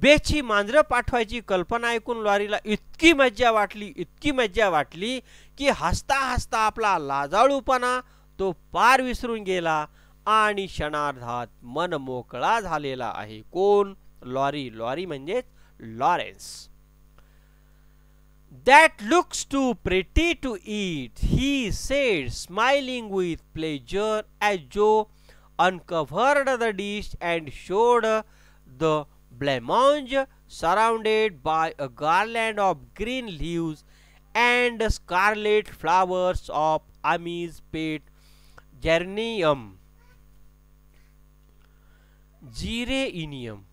[SPEAKER 1] बेची kalpana पाठवायची कल्पना ऐकून लॉरीला इतकी मज्जा वाटली इतकी मज्जा वाटली की हसता हसता आपला लाजाळूपणा तो पार विसरून गेला आणि क्षणार्धात मन मोकळा झालेला आहे कोण लॉरी लॉरी म्हणजेच Laurence That looks too pretty to eat, he said, smiling with pleasure as Joe uncovered the dish and showed the blancmange surrounded by a garland of green leaves and scarlet flowers of amethyst geranium. Geranium.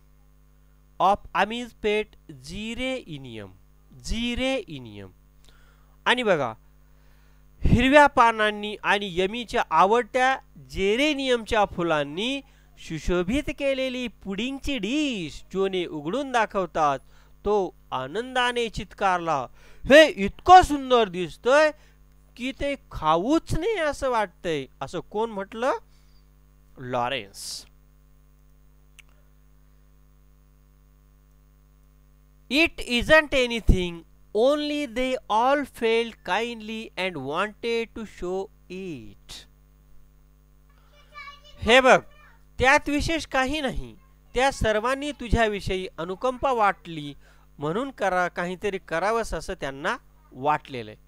[SPEAKER 1] Of pet geranium जिरे इनियम आणि बघा हिरव्या पानांनी आणि यमीच्या आवडत्या जेरेनियमच्या फुलांनी सुशोभित केलेली पुडिंगची डिश जोने उघडून दाखवतात तो आनंदाने चितकारला हे इतकं सुंदर दिसतंय की ते खाऊच नाही असं वाटतंय असं कोण म्हटलं Laurence It isn't anything, only they all felt kindly and wanted to show it हे बघ त्यात विशेष काही नाही त्या सर्वांनी तुझ्याविषयी अनुकंपा वाटली म्हणून करा काहीतरी करावंस असं त्यांना वाटलेलं आहे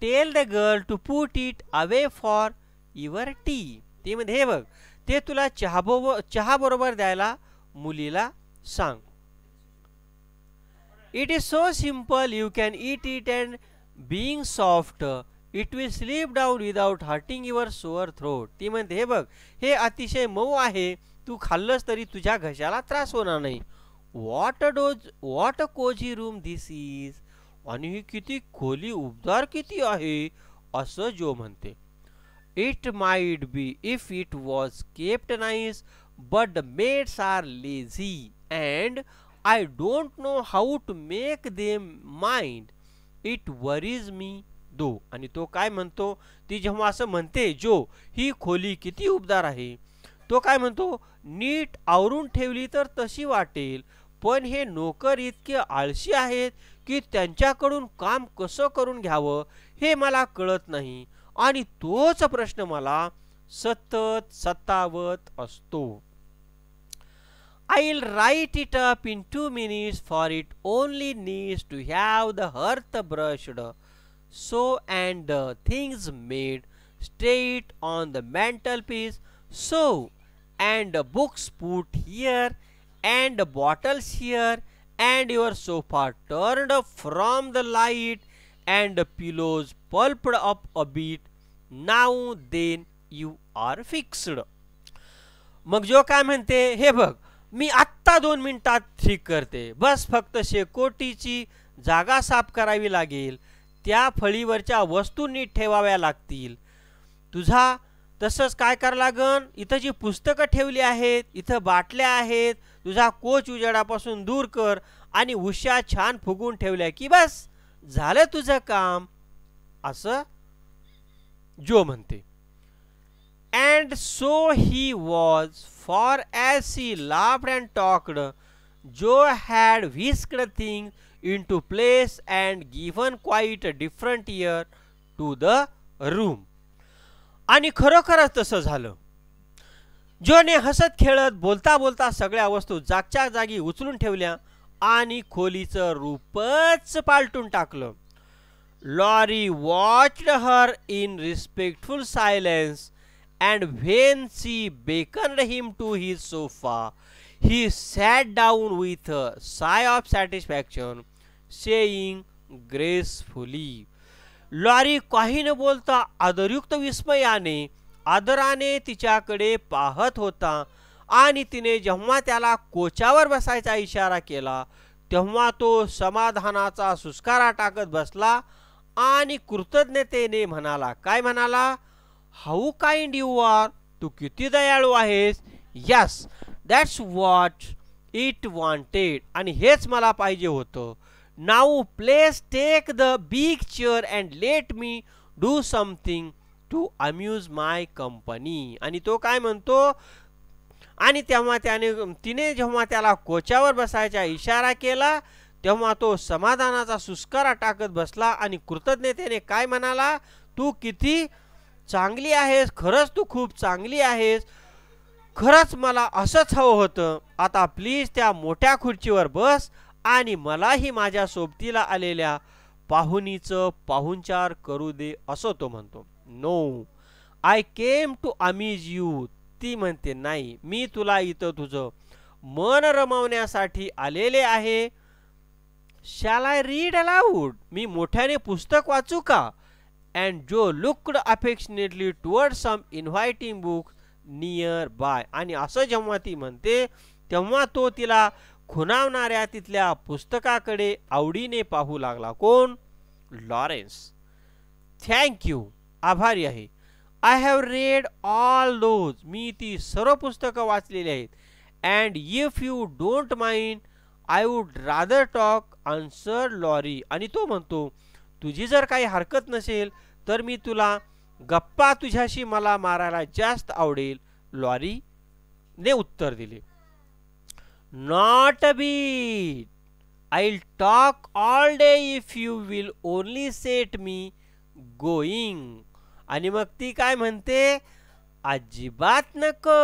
[SPEAKER 1] tell the girl to put it away for your tea ते म्हणजे हे बघ ते तुला चहा चहाबरोबर द्यायला मुलीला सांग it is so simple, you can eat it and being soft it will slip down without hurting your sore throat ती म्हणते हे बघ हे अतिशय मऊ आहे तू खाल्लंस तरी तुझ्या घशाला त्रास होणार नाही what does what cosy room this is आणि ही किती खोली उबदार किती आहे असं जो म्हणते it might be if it was kept nice but maids are lazy and I don't know how to make them mind it worries me though आणि तो काय म्हणतो ती जेव्हा असं म्हणते जो ही खोली किती उबदार आहे तो काय म्हणतो नीट आवरून ठेवली तर तशी वाटेल पण हे नोकर इतके आळशी आहेत की त्यांच्याकडून काम कसं करून घ्यावं हे मला कळत नाही आणि तोच प्रश्न मला सतत सतावत असतो I'll write it up in 2 minutes for it only needs to have the earth brushed so and the things made straight on the mantelpiece so and the books put here and the bottles here and your sofa turned from the light and the pillows pulped up a bit now then you are fixed मग जो काय म्हणते हे बघ मी आत्ता दोन मिनिटात ठीक करते बस फक्त शेकोटीची जागा साफ करावी लागेल त्या फळीवरच्या वस्तू नीट ठेवाव्या लागतील तुझा तसंच काय करा लागन इथं जी पुस्तकं ठेवली आहेत इथं बाटल्या आहेत तुझा कोच उजेडापासून दूर कर आणि उशा छान फुगून ठेवल्या की बस झालं तुझं काम असं जो म्हणते and so he was For as she laughed and talked, Joe had whisked things into place and given quite a different ear to the room. आणि खरोखरच तसं झालं जोने हसत खेळत बोलता बोलता सगळ्या वस्तू जागच्या जागी उचलून ठेवल्या आणि खोलीचं रूपच पालटून टाकलं Laurie watched her in respectful silence and when she beckoned him to his sofa, he sat down with a sigh of satisfaction, saying gracefully, Laurie काही न बोलता आदरयुक्त विस्मयाने आदराने तिच्याकडे पाहत होता आणि तिने जेव्हा त्याला कोचावर बसायचा इशारा केला तेव्हा तो समाधानाचा सुस्कारा टाकत बसला आणि कृतज्ञतेने म्हणाला काय म्हणाला हाऊ काइंड यू आर तू किती दयाळू आहेस yes that's what it wanted आणि हेच मला पाहिजे होतं now place take the big chair and let me do something to amuse my company आणि तो काय म्हणतो आणि तेव्हा त्याने तिने जेव्हा त्याला कोचावर बसायचा इशारा केला तेव्हा तो समाधानाचा सुस्कारा टाकत बसला आणि कृतज्ञतेने काय म्हणाला तू किती चांगली आहेस खरंच तू खूप चांगली आहेस खरंच मला असंच हवं होतं आता प्लीज त्या मोठ्या खुर्चीवर बस आणि मलाही माझ्या सोबतीला आलेल्या पाहुणीचं पाहुणचार करू दे असं तो म्हणतो no I came to amuse you ती म्हणते नाही मी तुला इथं तुझं मन रमवण्यासाठी आलेले आहे शाल आय रीड अलाउड मी मोठ्याने पुस्तक वाचू का and Jo looked affectionately toward some inviting books near by आणि असं जेव्हा ती म्हणते तेव्हा तो तिला खुणावणाऱ्या तिथल्या पुस्तकाकडे आवडीने पाहू लागला कोण लॉरेन्स थँक यू आभारी आहे I have read all those मी ती सर्व पुस्तकं वाचलेली आहेत and if you don't mind I would rather talk answer Laurie आणि तो म्हणतो तुझी जर काही हरकत नसेल तर मी तुला गप्पा तुझ्याशी मला मारायला जास्त आवडेल ने उत्तर दिले not a bit I talk all day if you will only set me going आणि मग ती काय म्हणते अजिबात नको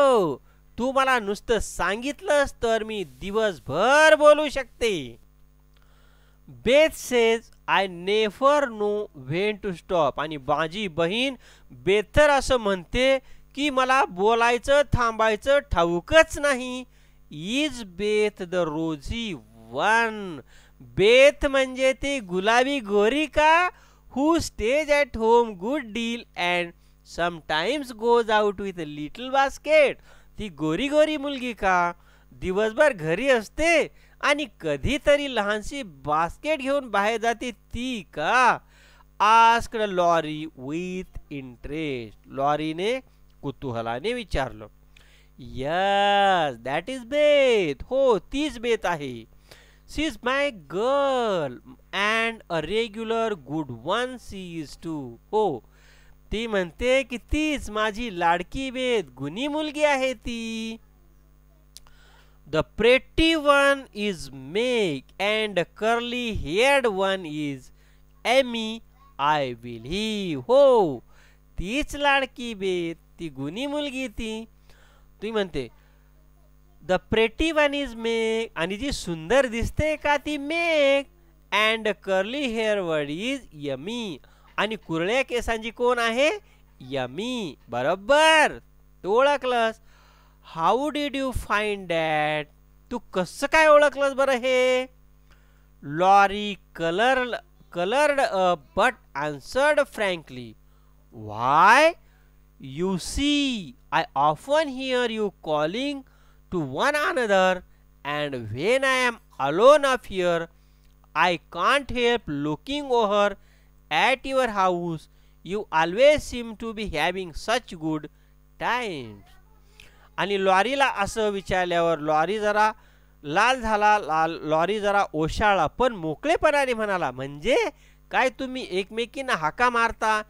[SPEAKER 1] तू मला नुसतं सांगितलंस तर मी दिवसभर बोलू शकते Beth says I never know when to stop आणि माझी बहीण बेथर असं म्हणते की मला बोलायचं थांबायचं ठाऊकच नाही is Beth the rosy one Beth म्हणजे ती गुलाबी गोरी का who stays at home good deal and sometimes goes out with little basket ती गोरी गोरी मुलगी का दिवसभर घरी असते आणि कधीतरी लहानशी बास्केट घेऊन बाहेर जाते ती का आस्कड लॉरी विथ इंटरेस्ट लॉरीने कुतूहलाने विचारलं यस दॅट इज बेत हो तीच बेत आहे she is my girl and a regular good one she is too हो ती म्हणते की तीच माझी लाडकी बेत गुणी मुलगी आहे ती The pretty one is Meg and curly curly haired one is Amy, I ही हो तीच लाडकी बे ती गुणी मुलगी ती तू म्हणते the pretty one is make आणि जी सुंदर दिसते का ती make and curly hair word is yummy आणि कुरळ्या केसांची कोण आहे यमी बरोबर तू ओळखलंस how did you find that तू कसं काय ओळखलंस बरं हे lorry colour coloured but answered frankly Y you see I often here you calling to one another and when I am alone of here I can't help looking over at your house you always seem to be having such good times आणि लॉरीला असं विचारल्यावर लॉरी जरा लाल झाला लाल लॉरी जरा ओशाळा पण मोकळेपणाने म्हणाला म्हणजे काय तुम्ही एकमेकींना हाका मारता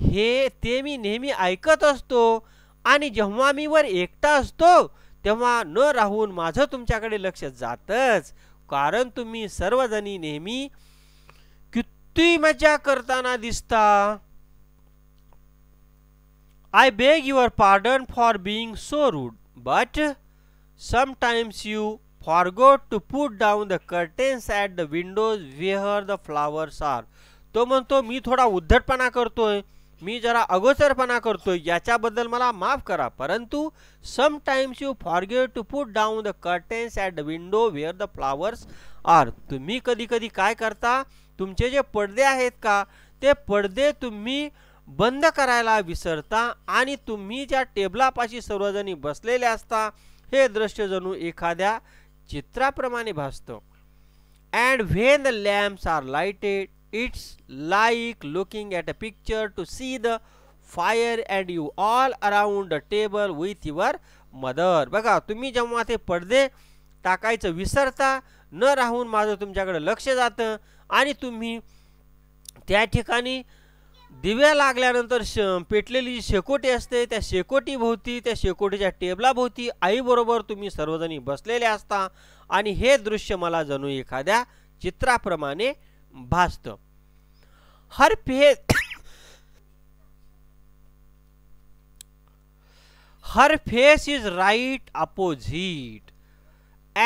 [SPEAKER 1] हे ते मी नेहमी ऐकत असतो आणि जेव्हा मी वर एकटा असतो तेव्हा न राहून माझं तुमच्याकडे लक्ष जातच कारण तुम्ही सर्वजणी नेहमी किती मजा करताना दिसता I beg your pardon for being so rude, but sometimes you forgot to put down the curtains at the windows where the flowers are. तो म्हणतो मी थोडा उद्धटपणा करतोय मी जरा अगोचरपणा करतोय याच्याबद्दल मला माफ करा परंतु you you forget to put down the curtains at the window where the flowers are तुम्ही कधी कधी काय करता तुमचे जे पडदे आहेत का ते पडदे तुम्ही बंद करायला विसरता आणि तुम्ही ज्या टेबलापाशी सर्वजणी बसलेले असता हे दृश्य जणू एखाद्या चित्राप्रमाणे भासतं and when the lamps are lighted it's like looking at a picture to see the fire and you all around the table with your mother बघा तुम्ही जेव्हा ते पडदे टाकायचं विसरता न राहून माझं तुमच्याकडे लक्ष जातं आणि तुम्ही त्या ठिकाणी दिव्या लागल्यानंतर श पेटलेली जी शेकोटी असते त्या शेकोटीभोवती त्या शेकोटीच्या टेबलाभोवती आईबरोबर तुम्ही सर्वजणी बसलेले असता आणि हे दृश्य मला जणू एखाद्या चित्राप्रमाणे भासतं हर face her face is right opposite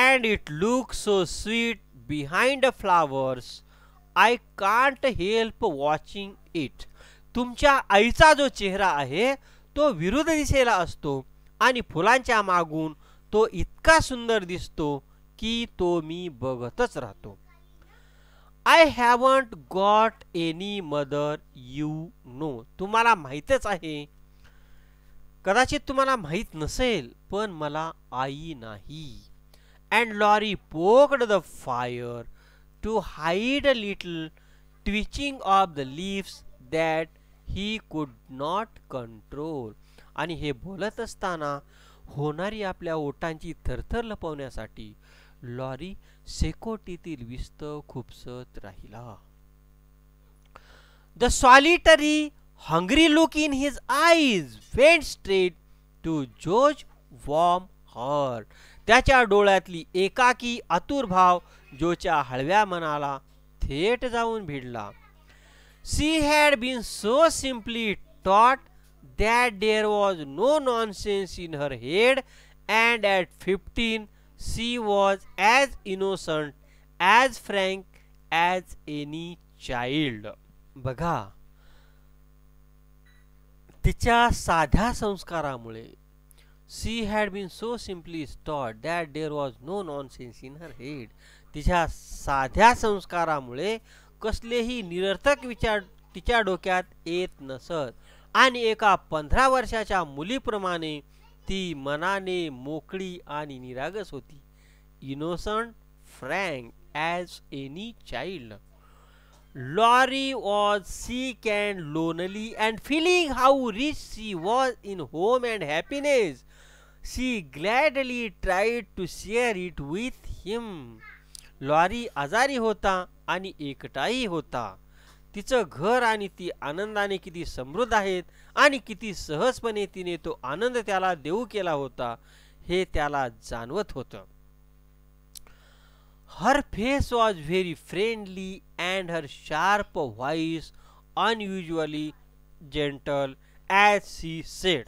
[SPEAKER 1] and it look so sweet behind the flowers I can't help watching it तुमच्या आईचा जो चेहरा आहे तो विरुद्ध दिशेला असतो आणि फुलांच्या मागून तो इतका सुंदर दिसतो की तो मी बघतच राहतो I haven't got any mother you know तुम्हाला माहीतच आहे कदाचित तुम्हाला माहीत नसेल पण मला आई नाही and Laurie poked the fire to hide a little twitching of the lips that he could not control आणि हे बोलत असताना होणारी आपल्या ओटांची थरथर लपवण्यासाठी लॉरी सेकोटीतील विस्त खुपसत राहिला the solitary hungry look in his eyes went straight to Jo's warm heart त्याच्या डोळ्यातली एकाकी आतुर भाव जोच्या हळव्या मनाला थेट जाऊन भिडला She had been so simply taught that there was no nonsense in her head, and at 15 she was as innocent, as frank as any child. बघा तिच्या साध्या संस्कारामुळे she had been so simply taught that there was no nonsense in her head तिच्या साध्या संस्कारामुळे कसलेही निरर्थक विचार तिच्या डोक्यात येत नसत आणि एका पंधरा वर्षाच्या मुलीप्रमाणे ती मनाने मोकळी आणि निरागस होती innocent frank as any child Laurie was sick and lonely and feeling how rich she was in home and happiness she gladly tried to share it with him Laurie आजारी होता आणि एकटाही होता तिचं घर आणि ती आनंदाने किती समृद्ध आहेत आणि किती सहजपणे तिने तो आनंद त्याला देऊ केला होता हे त्याला जाणवत होतं her face was very friendly and her sharp voice unusually gentle as she said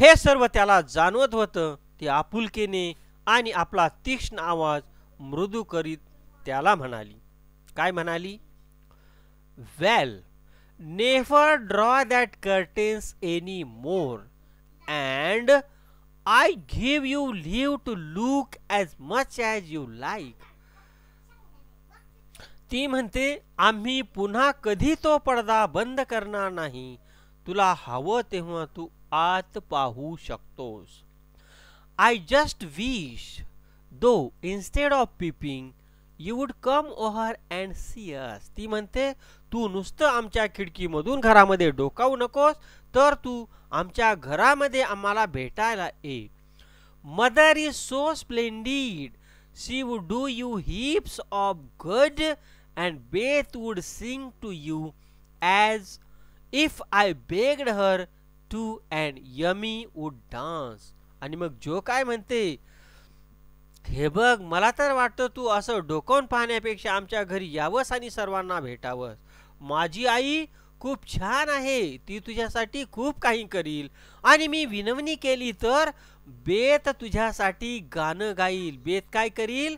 [SPEAKER 1] हे सर्व त्याला जाणवत होतं ते आपुलकेने आणि आपला तीक्ष्ण आवाज मृदू करीत त्याला म्हणाली काय म्हणाली well never draw that curtains any more and I give you leave to look as much as you like ती म्हणते आम्ही पुन्हा कधी तो पडदा बंद करणार नाही तुला हवं तेव्हा तू आत पाहू शकतोस I just wish though instead of peeping you would come over and see us ती म्हणते तू नुसतं आमच्या खिडकीमधून घरामध्ये डोकावू नकोस तर तू आमच्या घरामध्ये आम्हाला भेटायला ये mother is so splendid she would do you heaps of good and Beth would sing to you as if I begged her to and Amy would dance आणि मग जो काय म्हणते हे बघ मला तर वाटतं तू असं डोकावून पाहण्यापेक्षा आमच्या घरी यावंस आणि सर्वांना भेटावस माझी आई खूप छान आहे ती तुझ्यासाठी खूप काही करील आणि मी विनवणी केली तर बेत तुझ्यासाठी गाणं गाईल बेत काय करील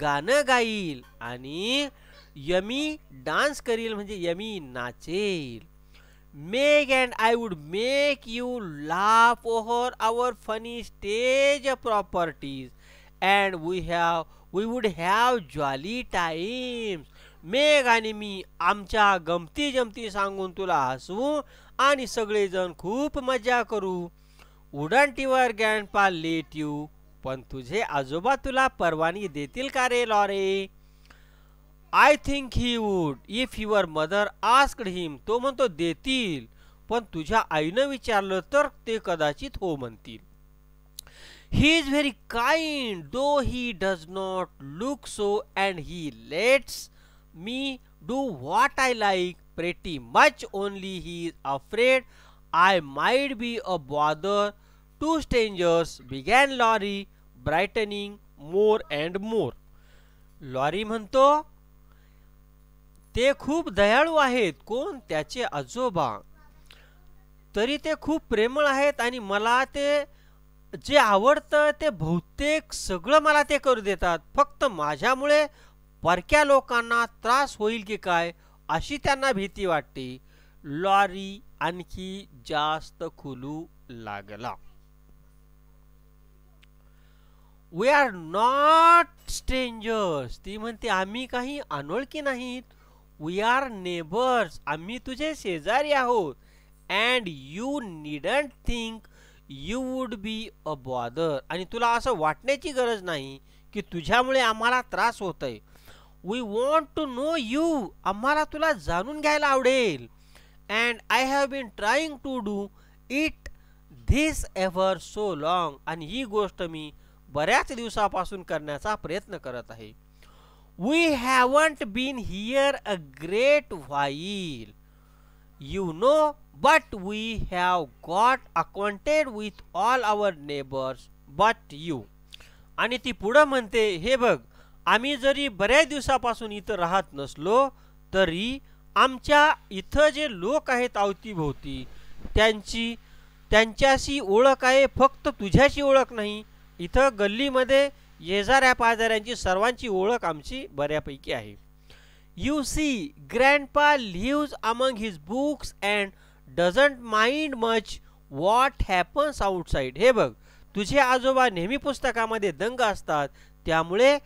[SPEAKER 1] गाणं गाईल आणि यमी डान्स करील म्हणजे यमी नाचेल Meg and I would make you laugh over our funny stage properties and we have we would have jolly times Meg आणि मी आमच्या गमती जमती सांगून तुला हसवू आणि सगळेजण खूप मजा करू टीवर गॅनपा लेट यू पण तुझे आजोबा तुला परवानगी देतील का रे Laurie I think he would if your mother asked him तो म्हणतो देतील पण तुझ्या आईनं विचारलं तर ते कदाचित हो म्हणतील He is very kind, though he does not look so, and he lets me do what I like pretty much. Only he is afraid I might be a bother to strangers, began Laurie, brightening more and more. lorry म्हणतो ते खूप दयाळू आहेत कोण त्याचे आजोबा तरी ते खूप प्रेमळ आहेत आणि मला ते जे आवडतं ते बहुतेक सगळं मला ते करू देतात फक्त माझ्यामुळे परक्या लोकांना त्रास होईल की काय अशी त्यांना भीती वाटते लॉरी आणखी जास्त खुलू लागला वी आर नॉट स्ट्रेंजर्स ती म्हणते आम्ही काही अनोळखी नाहीत वी आर नेबर्स आम्ही तुझे शेजारी आहोत and you needn't think you would be a bother आणि तुला असं वाटण्याची गरज नाही की तुझ्यामुळे आम्हाला त्रास होत आहे we want to know you आम्हाला तुला जाणून घ्यायला आवडेल and I have been trying to do it this ever so long आणि ही गोष्ट मी बऱ्याच दिवसापासून करण्याचा प्रयत्न करत आहे we haven't been here a great while you know but we have got acquainted with all our neighbors but you आणि ती पुढं म्हणते हे बघ आम्ही जरी बऱ्याच दिवसापासून इथं राहत नसलो तरी आमच्या इथं जे लोक आहेत अवतीभोवती त्यांची त्यांच्याशी ओळख आहे फक्त तुझ्याशी ओळख नाही इथं गल्लीमध्ये येजाऱ्या पाजाऱ्यांची सर्वांची ओळख आमची बऱ्यापैकी आहे you see grandpa lives among his books and doesn't mind much what happens outside हे बघ तुझे आजोबा नेहमी पुस्तकामध्ये दंग असतात त्यामुळे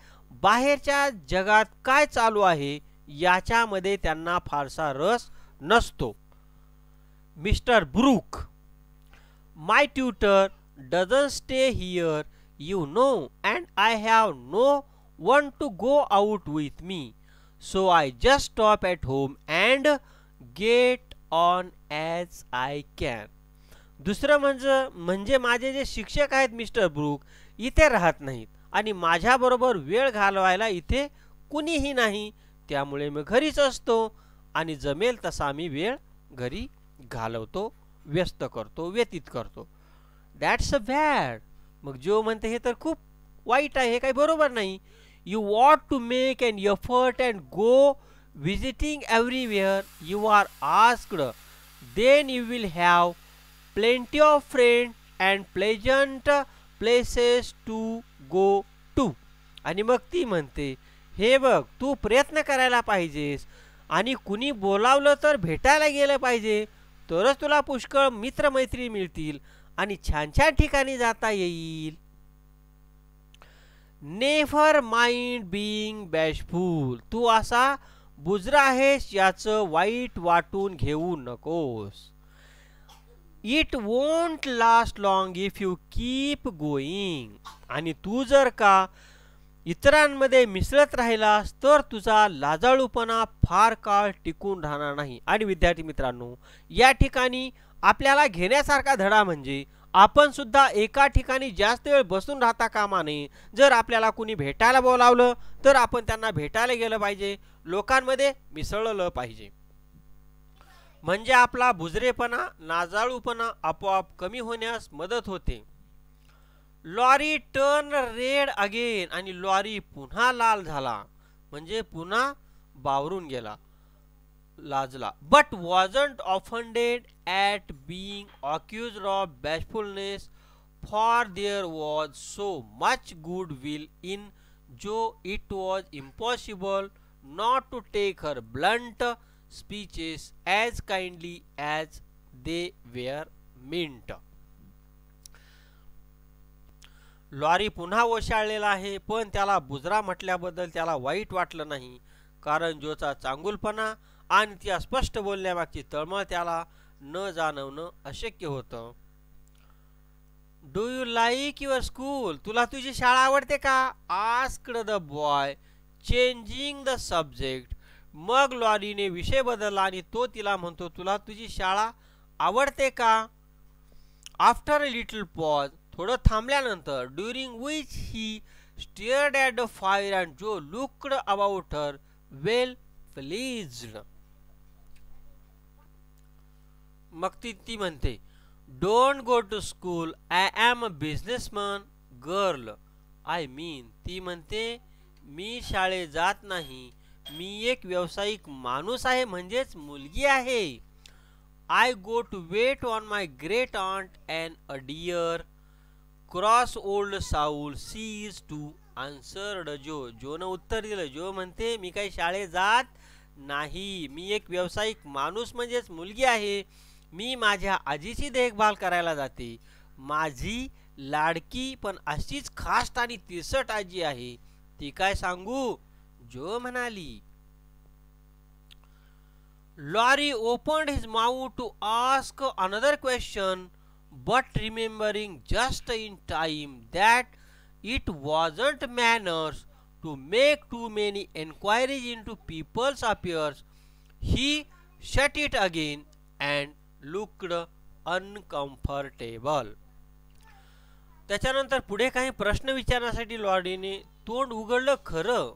[SPEAKER 1] बाहेरच्या जगात काय चालू आहे याच्यामध्ये त्यांना फारसा रस नसतो mister Brooke my tutor doesn't stay here you know and I have no one to go out with me so I just stop at home and get on as I can दुसरं म्हणजे म्हणजे माझे जे शिक्षक आहेत मिस्टर ब्रूक इथे राहत नाहीत आणि माझ्याबरोबर वेळ घालवायला इथे कुणीही नाही त्यामुळे मी घरीच असतो आणि जमेल तसा मी वेळ घरी घालवतो व्यस्त करतो व्यतीत करतो दॅट्स अ बॅड मग जो म्हणते हे तर खूप वाईट आहे हे काही बरोबर नाही you ought to make and effort and go visiting everywhere you are asked, then you will have plenty of friends and pleasant places to go to आणि मग ती म्हणते हे बघ तू प्रयत्न करायला पाहिजेस आणि कुणी बोलावलं तर भेटायला गेलं पाहिजे तरच तुला पुष्कळ मित्रमैत्री मिळतील आणि छान छान ठिकाणी जाता येईल नेफर माइंड बीइंग बॅशफुल तू असा बुजरा आहेस याचं वाईट वाटून घेऊ नकोस it won't last long if you keep going आणि तू जर का इतरांमध्ये मिसळत राहिलास तर तुझा लाजाळूपणा फार काळ टिकून राहणार नाही आणि विद्यार्थी मित्रांनो या ठिकाणी आपल्याला घेण्यासारखा धडा म्हणजे आपण सुद्धा एका ठिकाणी जास्त वेळ बसून राहता कामा नये जर आपल्याला कुणी भेटायला बोलावलं तर आपण त्यांना भेटायला गेलं पाहिजे लोकांमध्ये मिसळलं पाहिजे म्हणजे आपला बुजरेपणा नाजाळूपणा आपोआप कमी होण्यास मदत होते लॉरी टर्न रेड अगेन आणि लॉरी पुन्हा लाल झाला म्हणजे पुन्हा बावरून गेला लाजला but wasn't offended at being accuse of bashfulness for there was so much good will in Jo it was impossible not to take her blunt speeches as kindly as they were meant. Laurie पुन्हा ओशाळलेला आहे पण त्याला बुजरा म्हटल्याबद्दल त्याला वाईट वाटलं नाही कारण जोचा चांगुलपणा आणि ती स्पष्ट बोलण्यामागची तळमळ त्याला न जाणवणं अशक्य होतं do you like your school तुला तुझी शाळा आवडते का asked the boy changing the subject मग लॉरीने विषय बदलला आणि तो तिला म्हणतो तुला तुझी शाळा आवडते का आफ्टर अ लिटल पॉज थोडं थांबल्यानंतर during which he stared at the fire and Jo looked about her well pleased मग ती ती म्हणते don't go to school I am a businessman girl I mean ती म्हणते मी शाळे जात नाही मी एक व्यावसायिक माणूस आहे म्हणजेच मुलगी आहे I go to wait on my great aunt and a dear cross old soul she's too answer Jo जोनं उत्तर दिलं जो म्हणते मी काही शाळेत जात नाही मी एक व्यावसायिक माणूस म्हणजेच मुलगी आहे मी माझ्या आजीची देखभाल करायला जाते माझी लाडकी पण अशीच खास आणि तिसट आजी आहे ती काय सांगू जो म्हणाली Laurie opened his mouth to ask another question but remembering just in time that it wasn't manners to make too many enquiries into people's affairs he shut it again and looked uncomfortable त्याच्यानंतर पुढे काही प्रश्न विचारण्यासाठी लॉरीने तोंड उघडलं खरं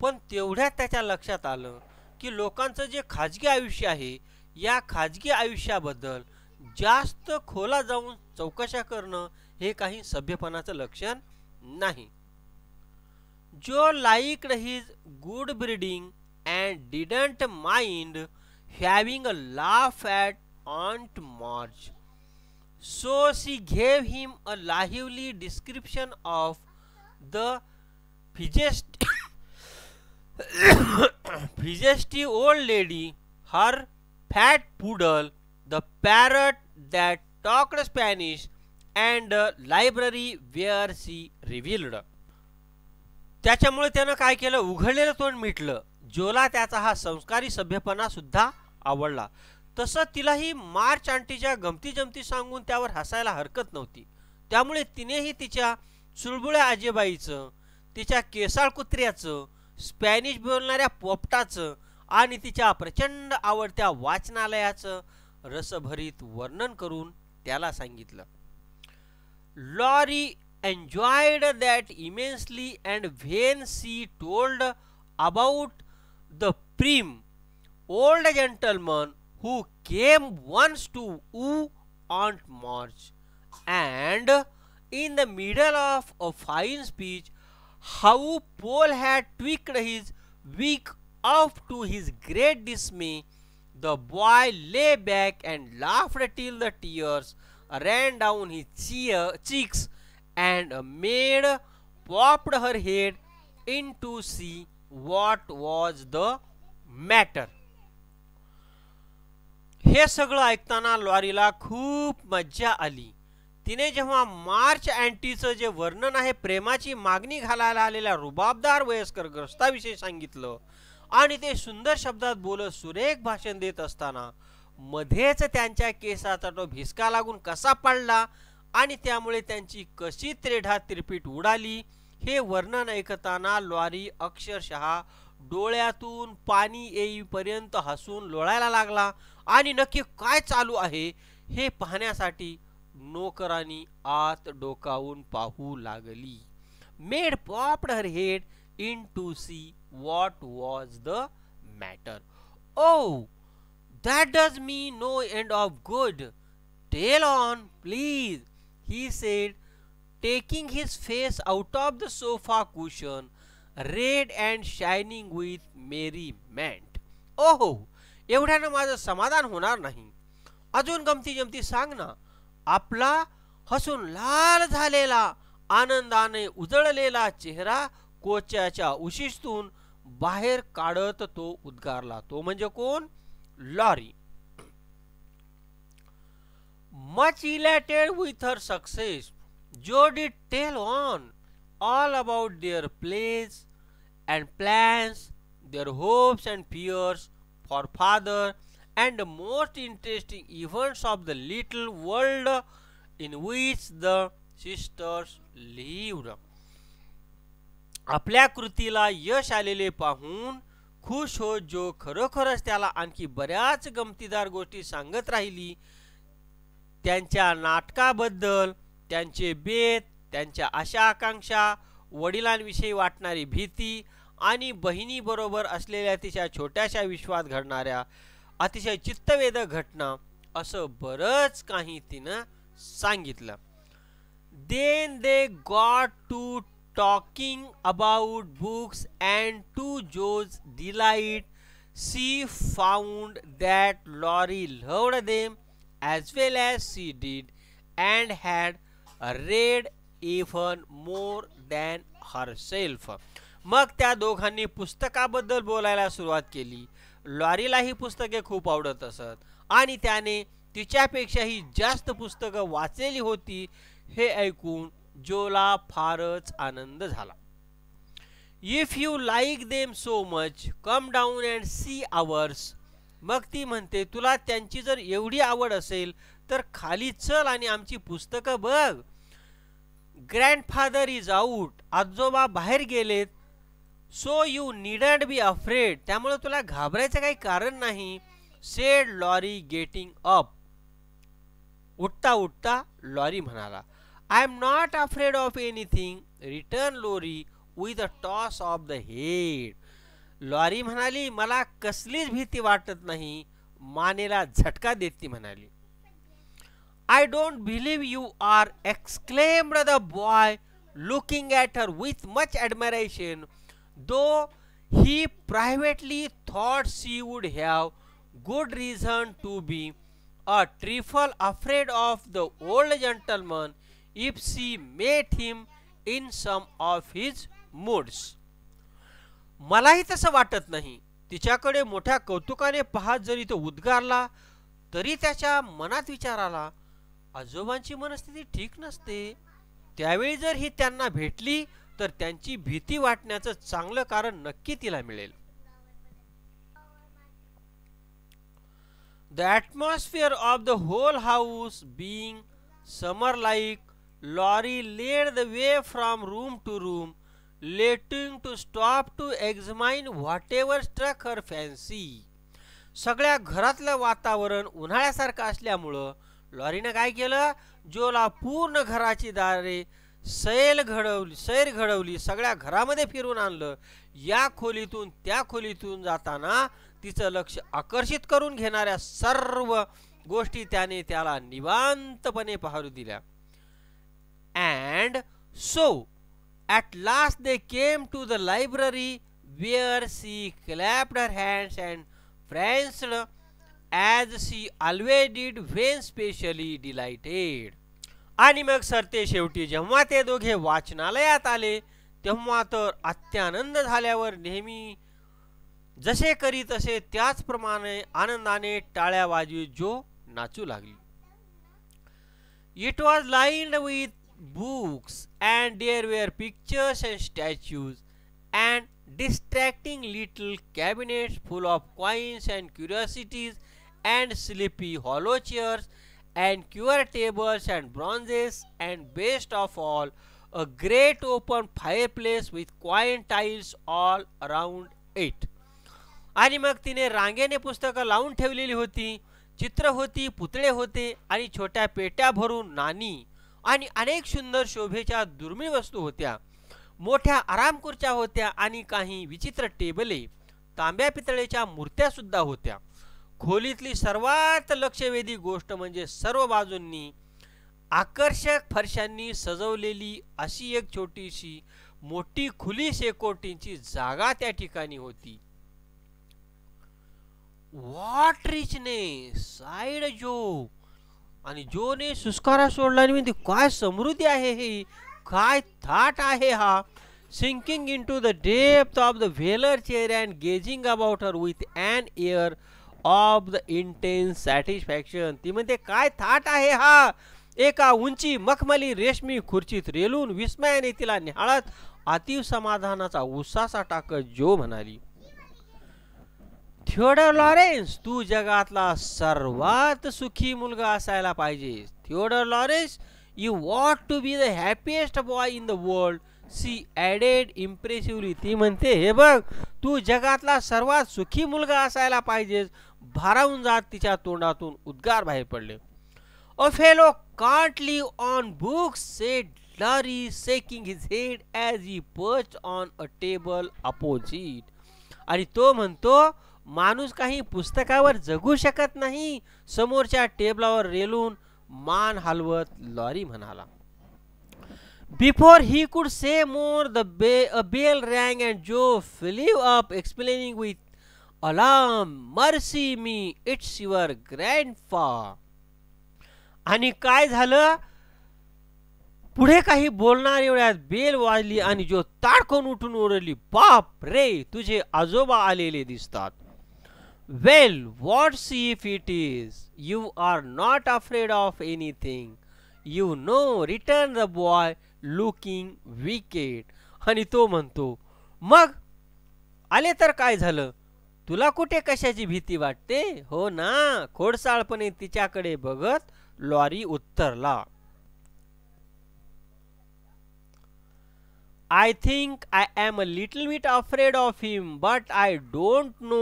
[SPEAKER 1] पण तेवढ्या त्याच्या लक्षात आलं की लोकांचं जे खाजगी आयुष्य आहे या खाजगी आयुष्याबद्दल जास्त खोला जाऊन चौकशा करणं हे काही सभ्यपणाचं लक्षण नाही Jo like his good breeding and didn't mind having a laugh at aunt March so she gave him a lively description of the fidgety fidgety old lady her fat poodle the parrot that talked Spanish and library where she revelled त्याच्यामुळे त्यानं काय केलं उघडलेलं तोंड मिटलं जोला त्याचा हा संस्कारी सभ्यपणा सुद्धा आवडला तसं तिलाही मार्च आंटीच्या गमती जमती सांगून त्यावर हसायला हरकत नव्हती त्यामुळे तिनेही तिच्या चुळबुळ्या आजीबाईचं तिच्या केसाळ कुत्र्याचं स्पॅनिश बोलणाऱ्या पोपटाचं आणि तिच्या प्रचंड आवडत्या वाचनालयाचं रसभरीत वर्णन करून त्याला सांगितलं Laurie enjoyed that immensely and when she told about the prim old gentleman who came once to woo aunt March and in the middle of a fine speech how Paul had tweaked his week off to his great dismay, the boy lay back and laughed till the tears ran down his cheeks and a maid popped her head in to see what was the matter. हे सगळं ऐकताना लॉरीला खूप मज्जा आली तिने जेव्हा मार्च अँटीचं जे वर्णन आहे प्रेमाची मागणी घालायला आलेल्या रुबाबदार वयस्कर ग्रस्ताविषयी सांगितलं आणि ते सुंदर शब्दात बोलत सुरेख भाषण देत असताना मध्येच त्यांच्या केसाचा तो भिसका लागून कसा पडला आणि त्यामुळे त्यांची कशी त्रेढा तिरपीट उडाली हे वर्णन ऐकताना लॉरी अक्षरशः डोळ्यातून पाणी येईपर्यंत हसून लोळायला लागला आणि नक्की काय चालू आहे हे पाहण्यासाठी नोकरानी आत डोकावून पाहू लागली maid popped her head in to see what was the matter oh that does me no end of good tell on please he said his face out of the sofa cushion red and shining with merriment ओहो एवढ्यानं माझं समाधान होणार नाही अजून गमती जमती सांग ना आपला हसून लाल झालेला आनंदाने उजळलेला चेहरा कोच्याच्या उशिस्तून बाहेर काढत तो उद्गारला तो म्हणजे कोण Laurie much elated with her success Jo did tell on all about their place and plans their hopes and fears for father and most interesting events of the little world in which the sisters lived. आपल्या कृतीला यश आलेले पाहून खुश हो जो खरोखरच त्याला आणखी बऱ्याच गमतीदार गोष्टी सांगत राहिली त्यांच्या नाटकाबद्दल त्यांचे बेत त्यांच्या आशा आकांक्षा वडिलांविषयी वाटणारी भीती आणि बहिणीबरोबर असलेल्या तिच्या छोट्याशा विश्वात घडणाऱ्या अतिशय चित्तवेद घटना असं बरंच काही तिनं सांगितलं then they got to talking about books and to Jo's delight she found that Laurie loved them as well as she did and had read even more than herself मग त्या दोघांनी पुस्तकाबद्दल बोलायला सुरुवात केली लॉरीला ही पुस्तके खूप आवडत असत आणि त्याने तिच्यापेक्षाही जास्त पुस्तकं वाचलेली होती हे ऐकून जोला फारच आनंद झाला if you like them so much come down and see ours मग ती म्हणते तुला त्यांची जर एवढी आवड असेल तर खाली चल आणि आमची पुस्तकं बघ ग्रँडफादर इज आऊट आजोबा बाहेर गेलेत so you need and be afraid त्यामुळे तुला घाबरायचं काही कारण नाही सेड लॉरी गेटिंग अप उठता उठता लॉरी म्हणाला I am not afraid of anything return Laurie with a toss of the head Laurie म्हणाली मला कसलीच भीती वाटत नाही मानेला झटका देत ती म्हणाली I don't believe you are exclaimed the boy looking at her with much admiration though he privately thought she would have good reason to be a trifle afraid of the old gentleman if she met him in some of his moods मलाही तसं वाटत नाही तिच्याकडे मोठ्या कौतुकाने पाहत जरी तो उद्गारला तरी त्याच्या मनात विचार आला आजोबांची मनस्थिती ठीक नसते त्यावेळी जर ही त्यांना भेटली तर त्यांची भीती वाटण्याचं चांगलं कारण नक्की तिला मिळेल the atmosphere of the whole house being summer like Laurie led the way from room to room letting to stop to examine whatever struck her fancy सगळ्या घरातलं वातावरण उन्हाळ्यासारखं असल्यामुळं लॉरीनं काय केलं जोला पूर्ण घराची दारे सैल घडवली सैर घडवली सगळ्या घरामध्ये फिरून आणलं या खोलीतून त्या खोलीतून जाताना तिचं लक्ष आकर्षित करून घेणाऱ्या सर्व गोष्टी त्याने त्याला निवांतपणे पाहू दिल्या and so at last they came to the library where she clapped her hands and friends as she always did when specially delighted आणि मग सरते शेवटी जेव्हा ते दोघे वाचनालयात आले तेव्हा तर अत्यानंद झाल्यावर नेहमी जसे करी तसे त्याचप्रमाणे आनंदाने टाळ्या वाजवी जो नाचू लागली it was line with books and there were pictures and statues and distracting little cabinets full of coins and curiosities and sleepy hollow chairs and cure tables and bronzes and best of all a great open fireplace with quaint tiles all around it आणि मग तिने रांगेने पुस्तकं लावून ठेवलेली होती चित्र होती पुतळे होते आणि छोट्या पेट्या भरून नाणी आणि अनेक सुंदर शोभेच्या दुर्मिळ वस्तू होत्या मोठ्या आराम खुर्च्या होत्या आणि काही विचित्र टेबले तांब्या पितळेच्या मूर्त्यासुद्धा होत्या खोलीतली सर्वात लक्षवेधी गोष्ट म्हणजे सर्व बाजूंनी आकर्षक फरशांनी सजवलेली अशी एक छोटीशी मोठी खुली शेकोटींची जागा त्या ठिकाणी होती वॉट रिचने साईड जो आणि जोने सुस्कारा सोडला आणि काय समृद्धी आहे ही काय थाट आहे हा sinking into the depth of the velour chair and gazing about her with and air of the intense satisfaction ती म्हणते काय थाट आहे हा एका उंची मखमली रेशमी खुर्चीत रेलून विस्मयाने तिला निहाळत अतिव समाधानाचा उसासा टाकत जो म्हणाली थिओडर लॉरेन्स तू जगातला सर्वात सुखी मुलगा असायला पाहिजे Theodore Laurence you ought to be the happiest boy in the world she added impressively ती म्हणते हे बघ तू जगातला सर्वात सुखी मुलगा असायला पाहिजेस भारावून जात तिच्या तोंडातून उद्गार बाहेर पडले fellow can't live on books said Laurie shaking his head as he perched on a table opposite आणि तो म्हणतो माणूस काही पुस्तकावर जगू शकत नाही समोरच्या टेबलावर रेलून मान हलवत लॉरी म्हणाला before he could say more the बे अ bell rang and Jo flew up explaining with alarm mercy me it's your grand आणि काय झालं पुढे काही बोलणार एवढ्यात बेल वाजली आणि जो ताडकोन उठून ओरडली बाप रे तुझे आजोबा आलेले दिसतात well she if it is you are not afraid of anything you know return the boy looking wicked आणि तो म्हणतो मग आले तर काय झालं तुला कुठे कशाची भीती वाटते हो ना खोडसाळपणे तिच्याकडे बघत लॉरी उत्तरला I think I am a little bit afraid of him but I don't know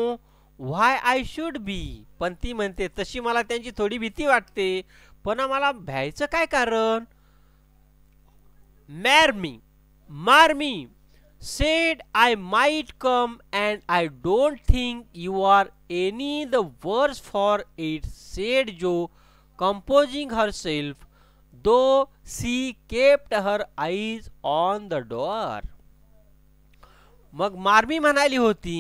[SPEAKER 1] why I should be पण ती म्हणते तशी मला त्यांची थोडी भीती वाटते पण मला भ्यायचं काय कारण मॅर मी मार मी said I might come and I don't think you are any the worse for it said Jo composing herself though she kept her eyes on the door मग मार्मी म्हणाली होती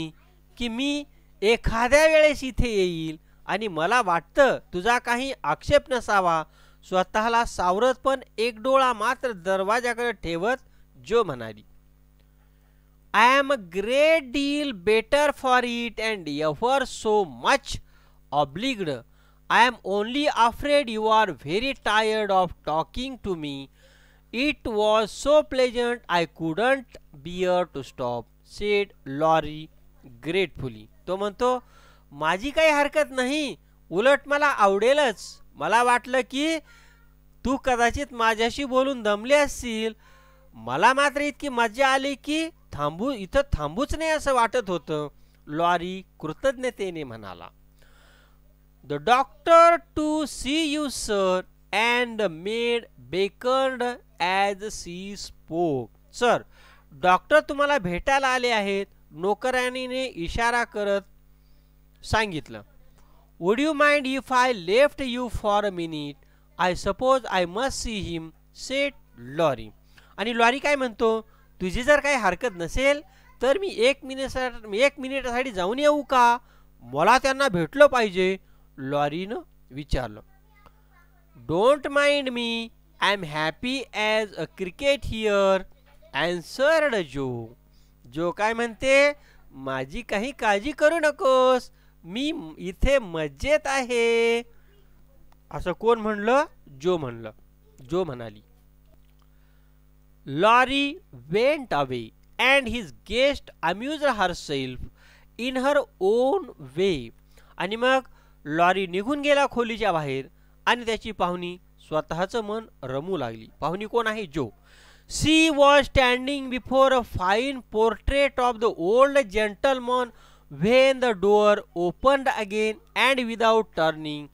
[SPEAKER 1] की मी एखाद्या वेळेस इथे येईल आणि मला वाटतं तुझा काही आक्षेप नसावा स्वतःला सावरत पण एक डोळा मात्र दरवाजाकडे ठेवत जो म्हणाली I am a great deal better for it and ever so much obliged. I am only afraid you are very tired of talking to me. It was so pleasant I couldn't bear to stop, said Laurie gratefully. तो म्हणतो माझी काही हरकत नाही उलट मला आवडेलच मला वाटलं की तू कदाचित माझ्याशी बोलून दमले असशील मला मात्र इतकी मज्जा आली की थांबू इथं थांबूच नाही असं वाटत होतं लॉरी कृतज्ञतेने म्हणाला the doctor to see you sir and maid beckoned as she spoke sir doctor तुम्हाला भेटायला आले आहेत नोकऱ्यानीने इशारा करत सांगितलं would you mind if I left you for a minute I suppose I must see him said Laurie आणि लॉरी काय म्हणतो तुझी जर काही हरकत नसेल तर मी एक मिनिट एक मिनिटासाठी जाऊन येऊ का मला त्यांना भेटलं पाहिजे लॉरीनं विचारलं don't mind me I am happy as a cricket here answered Jo Jo काय म्हणते माझी काही काळजी करू नकोस मी इथे मज्जेत आहे असं कोण म्हणलं जो म्हणलं जो म्हणाली Laurie went away and his guest amused herself in her own way. आणि मग लॉरी निघून गेला खोलीच्या बाहेर आणि त्याची पाहुणी स्वतःचं मन रमू लागली पाहुणी कोण आहे Jo she was standing before a fine portrait of the old gentleman when the door opened again and without turning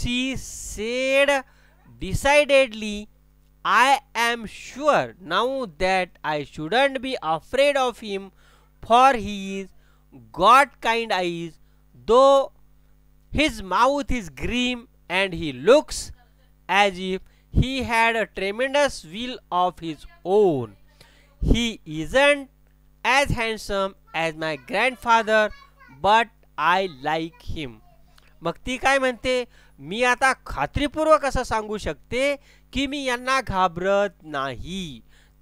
[SPEAKER 1] she said decidedly I am sure now that I shouldn't be afraid of him, for he is God kind eyes, though his mouth is grim and he looks as if he had a tremendous will of his own. He isn't as handsome as my grandfather, but I like him. मग काय म्हणते मी आता खात्रीपूर्वक असं सांगू शकते की मी यांना घाबरत नाही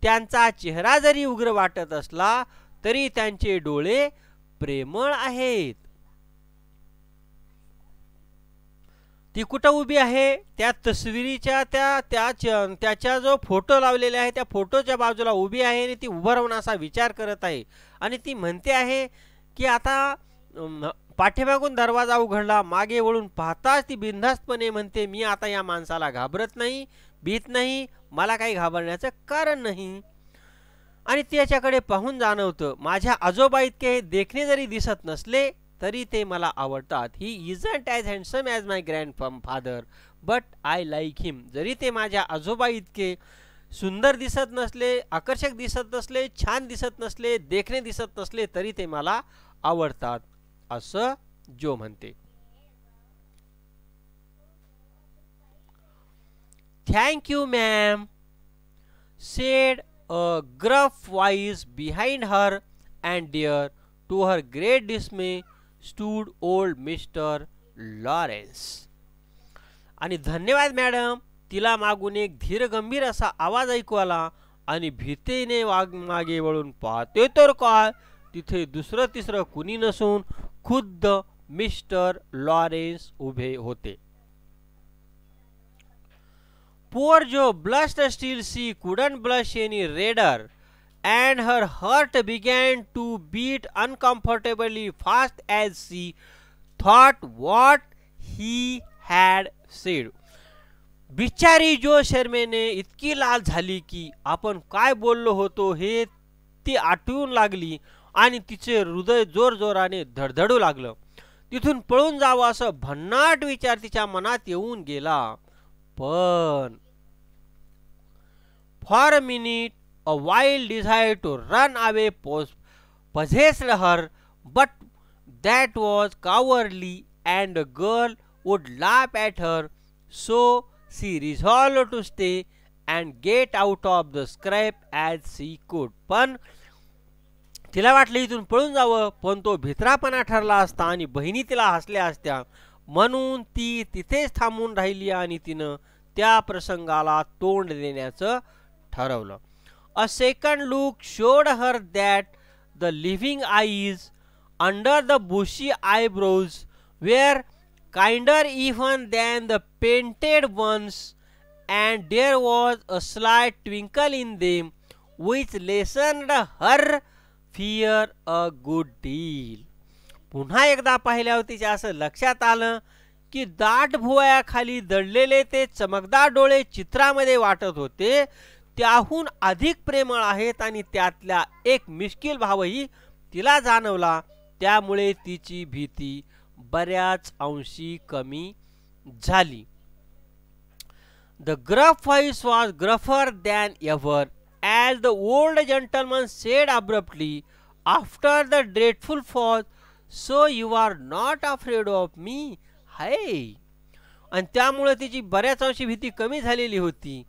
[SPEAKER 1] त्यांचा चेहरा जरी उग्र वाटत असला तरी त्यांचे डोळे प्रेमळ आहेत ती कुठं उभी आहे त्या तस्वीरीच्या त्या त्या त्याच्या जो फोटो लावलेला आहे त्या फोटोच्या बाजूला उभी आहे आणि ती उभं राहून असा विचार करत आहे आणि ती म्हणते आहे की आता पाठीमागून दरवाजा उघडला मागे वळून पाहताच ती बिनधास्तपणे म्हणते मी आता या माणसाला घाबरत नाही भीत नाही मला काही घाबरण्याचं कारण नाही आणि त्याच्याकडे पाहून जाणवतं माझ्या आजोबा इतके देखणे जरी दिसत नसले तरी ते मला आवडतात he isn't as handsome as my grandfather but I like him जरी ते माझ्या आजोबा इतके सुंदर दिसत नसले आकर्षक दिसत नसले छान दिसत नसले देखणे दिसत नसले तरी ते मला आवडतात असं जो म्हणते thank you you said a gruff gruff behind her her dear dear her her great stood stood old Mister Laurence आणि धन्यवाद मॅडम तिला मागून एक धीरगंभीर असा आवाज ऐकू आला आणि भीतीने वाघ मागे वळून पाहते तर काय तिथे दुसरं तिसरं कुणी नसून खुद्द मिस्टर लॉरेन्स उभे होते Poor Jo blushed still she couldn't blush any redder and her heart began to beat uncomfortably fast as she thought what he had said बिचारी जो शर्मेने इतकी लाल झाली की आपण काय बोललो होतो हे ती आठवून लागली आणि तिचे हृदय जोरजोराने धडधडू लागलं तिथून पळून जावं असं भन्नाट विचार तिच्या मनात येऊन गेला पण for a minute a wild desire to run away post possess लहर but that was cowardly and a girl would laugh at her so she resolved to stay and get out of the scrape as she could पण तिला वाटलं इथून पळून जावं पण तो भित्रापणा ठरला असता आणि बहिणी तिला हसल्या असत्या म्हणून ती तिथेच थांबून राहिली आणि तिनं त्या प्रसंगाला तोंड देण्याचं ठरवलं a second look showed her that the living eyes under the bushy eyebrows were kinder even than the painted ones and there was a sly twinkle in them which lessened her fear a good deal पुन्हा एकदा पाहिल्यावर तिच्या असं लक्षात आलं की दाट भुवयाखाली दडलेले ते चमकदार डोळे चित्रामध्ये वाटत होते त्याहून अधिक प्रेमळ आहेत आणि त्यातला एक मिश्किल भावही तिला जाणवला त्यामुळे तिची भीती बऱ्याच अंशी कमी झाली the gruff voice was gruffer than ever as the old gentleman said abruptly after the dreadful pause so you are not afraid of me hey आणि त्यामुळे तिची बऱ्याच अंशी भीती कमी झालेली होती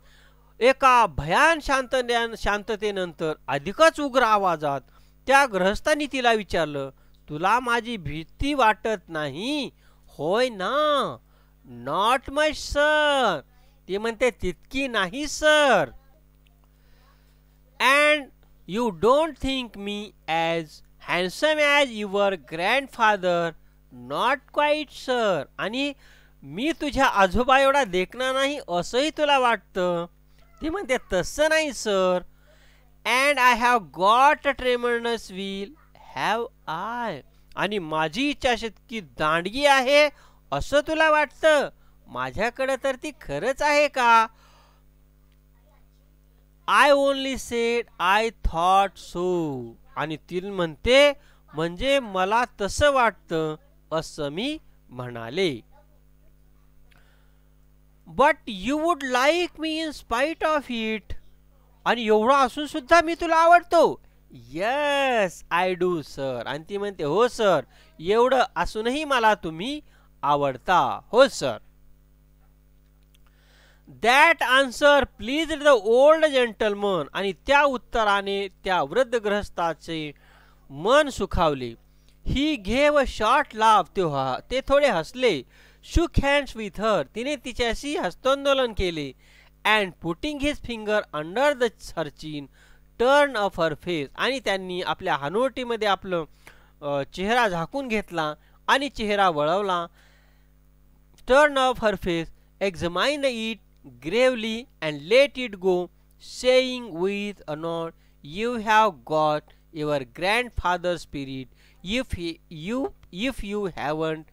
[SPEAKER 1] एका भयान शांत शांततेनंतर अधिकच उग्र आवाजात त्या ग्रहस्थांनी तिला विचारलं तुला माझी भीती वाटत नाही होय ना नॉट माय सर ती म्हणते तितकी नाही sir and you don't think me as handsome as your grandfather not quite sir आणि मी तुझ्या आजोबा एवढा देखणार नाही असंही तुला वाटतं ती म्हणते तसं नाही sir and I have got a tremendous will have I आणि माझी इच्छा शेतकी दांडगी आहे असं तुला वाटतं माझ्याकडं तर ती खरंच आहे का I only said I thought so आणि ती म्हणते म्हणजे मला तसं वाटतं असं मी म्हणाले but you would like me in spite of it आणि एवढं असून सुद्धा मी तुला आवडतो येस आय डू सर आणि ती म्हणते हो सर एवढं असूनही मला तुम्ही आवडता हो sir that answer please the old gentleman आणि त्या उत्तराने त्या वृद्ध ग्रहस्थाचे मन सुखावले ही घेव शॉर्ट लाभ तेव्हा ते थोडे हसले shook hands with her tine tichyashi hastandolan kele and putting his finger under the her chin turn of her face ani tanni aplya hanoti madhe aplo chehra jhakun ghetla ani chehra valavla turn of her face examine it gravely and let it go saying with a nod you have got your grandfather's spirit if you if you haven't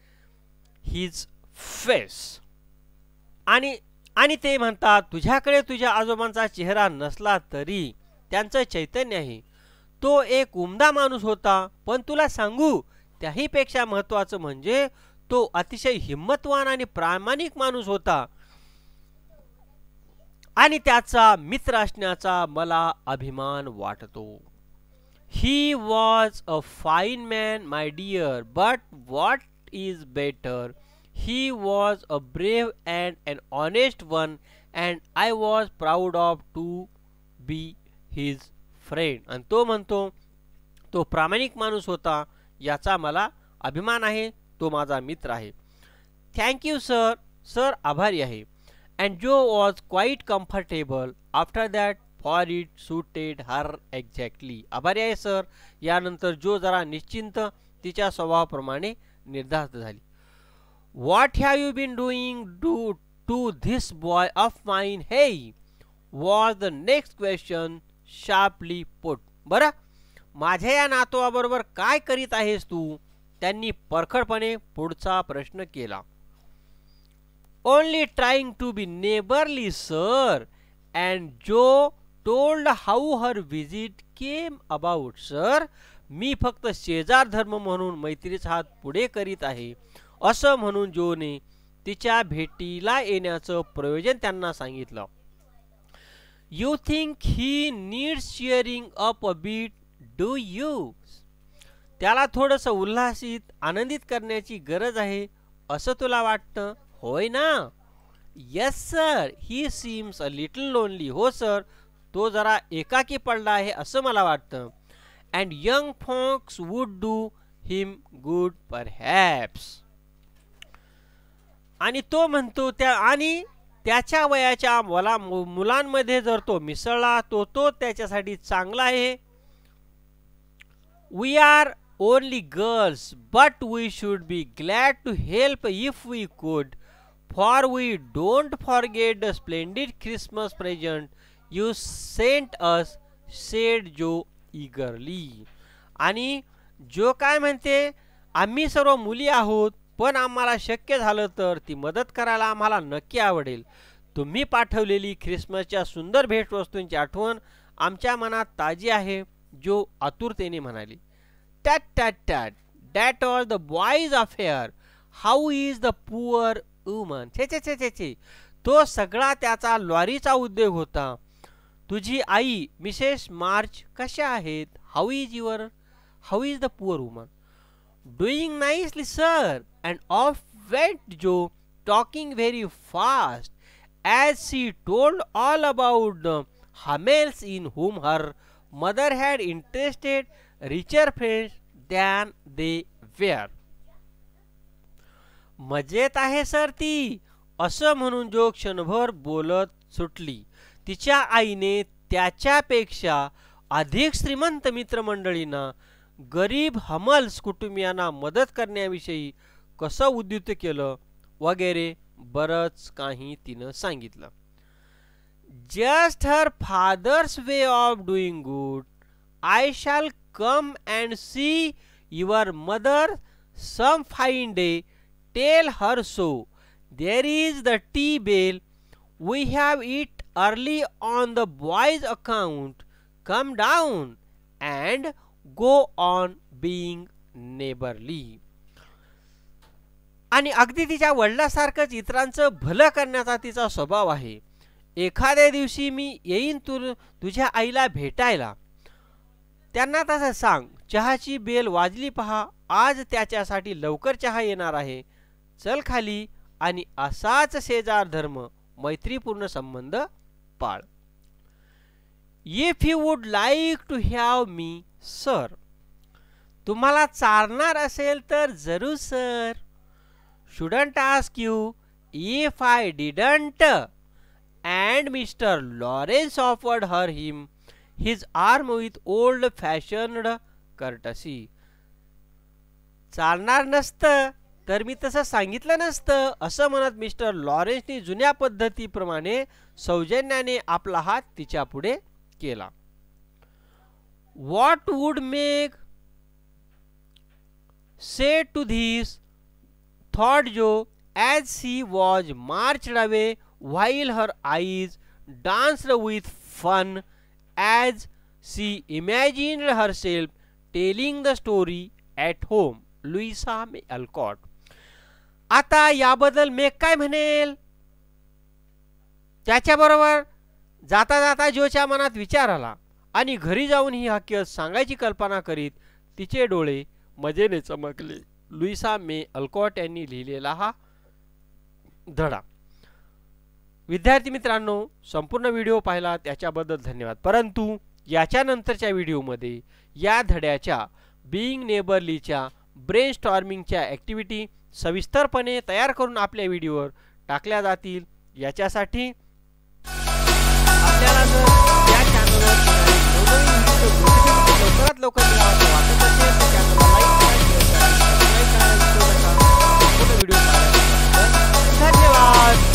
[SPEAKER 1] his face आणि आणि ते म्हणतात तुझ्याकडे तुझ्या आजोबांचा चेहरा नसला तरी त्यांचं चैतन्य आहे तो एक उमदा माणूस होता पण तुला सांगू त्याहीपेक्षा महत्त्वाचं म्हणजे तो अतिशय हिंमतवान आणि प्रामाणिक माणूस होता आणि त्याचा मित्र असण्याचा मला अभिमान वाटतो he was a fine man my dear but what is better he was a brave and an honest one and I was proud of to be his friend आणि तो म्हणतो तो प्रामाणिक माणूस होता याचा मला अभिमान आहे तो माझा मित्र आहे थँक्यू सर सर आभारी आहे and Jo was quite comfortable after that for it suited her exactly आभारी आहे सर यानंतर जो जरा निश्चिंत तिच्या स्वभावाप्रमाणे निर्धास्त झाली What have you been doing do, to this boy of mine? Hey, was the next question sharply put. बरं माझ्या या नातवाबरोबर काय करीत आहेस तू त्यांनी परखडपणे पुढचा प्रश्न केला only trying to be neighbourly sir and Jo told how her visit came about sir मी फक्त शेजार धर्म म्हणून मैत्रीचा हात पुढे करीत आहे असं म्हणून जोने तिच्या भेटीला येण्याचं प्रयोजन त्यांना सांगितलं you think he need cheering up a bit do you त्याला थोडंसं उल्हासित आनंदित करण्याची गरज आहे असं तुला वाटतं होय ना yes sir he seems a little lonely हो सर तो जरा एकाकी पडला आहे असं मला वाटतं and young folks would do him good perhaps आणि तो म्हणतो त्या आणि त्याच्या वयाच्या मला मुलांमध्ये जर तो मिसळला तो तो त्याच्यासाठी चांगला आहे we are only girls but we should be glad to help if we could for we don't forget the splendid Christmas present you sent us said Jo eagerly आणि जो काय म्हणते आम्ही सर्व मुली आहोत पण आम्हाला शक्य झालं तर ती मदत करायला आम्हाला नक्की आवडेल तुम्ही पाठवलेली ख्रिसमसच्या सुंदर भेटवस्तूंची आठवण आमच्या मनात ताजी आहे जो आतुरतेने म्हणाली tut tut tut that was the boy's affair how is the poor woman छे छे छे छे छे तो सगळा त्याचा लॉरीचा उद्योग होता तुझी आई मिसेस मार्च कशा आहेत how is your how is the poor woman doing nicely sir and off went Jo talking very fast she told all about in home her mother interested richer मजेत आहे सर ती असं म्हणून जो क्षणभर बोलत सुटली तिच्या आईने त्याच्यापेक्षा अधिक श्रीमंत मित्रमंडळींना गरीब हमल्स कुटुंबियांना मदत करण्याविषयी कसं उद्युत केलं वगैरे बरंच काही तिनं सांगितलं just her father's way of doing good I shall come and see your mother some fine day tell her so there is the tea bell we have it early on the boy's account come down and go on being neighbourly आणि अगदी तिच्या वडिलासारखंच इतरांचं भलं करण्याचा तिचा स्वभाव आहे एखाद्या दिवशी मी येईन तु तुझ्या आईला भेटायला त्यांना तसं सांग चहाची बेल वाजली पहा आज त्याच्यासाठी लवकर चहा येणार आहे चल खाली आणि असाच शेजार धर्म मैत्रीपूर्ण संबंध पाळ if you would like to have me sir तुम्हाला चालणार असेल तर जरूर sir shouldn't ask you if I didn't and Mister Laurence offered her him his arm with old fashioned courtesy चालणार नसतं तर मी तसं सांगितलं नसतं असं म्हणत मिस्टर लॉरेन्सनी जुन्या पद्धतीप्रमाणे सौजन्याने आपला हात तिच्यापुढे केला what would make say to this thought Joe as she was marched away while her eyes danced with fun as she imagined herself telling the story at home Louisa May Alcott आता याबद्दल मेक काय म्हणेल त्याच्याबरोबर जाता जाता जोच्या मनात विचार आला आणि घरी जाऊन ही हकीकत सांगायची कल्पना करीत तिचे डोळे मजेने चमकले लुईसा मे अल्कॉट यांनी लिहिलेला हा धडा विद्यार्थी मित्रांनो संपूर्ण व्हिडिओ पाहिला त्याच्याबद्दल धन्यवाद परंतु याच्यानंतरच्या व्हिडिओमध्ये या धड्याच्या बीइंग नेबरलीच्या ब्रेन स्टॉर्मिंगच्या ॲक्टिव्हिटी सविस्तरपणे तयार करून आपल्या व्हिडिओवर टाकल्या जातील याच्यासाठी आपल्याला धन्यवाद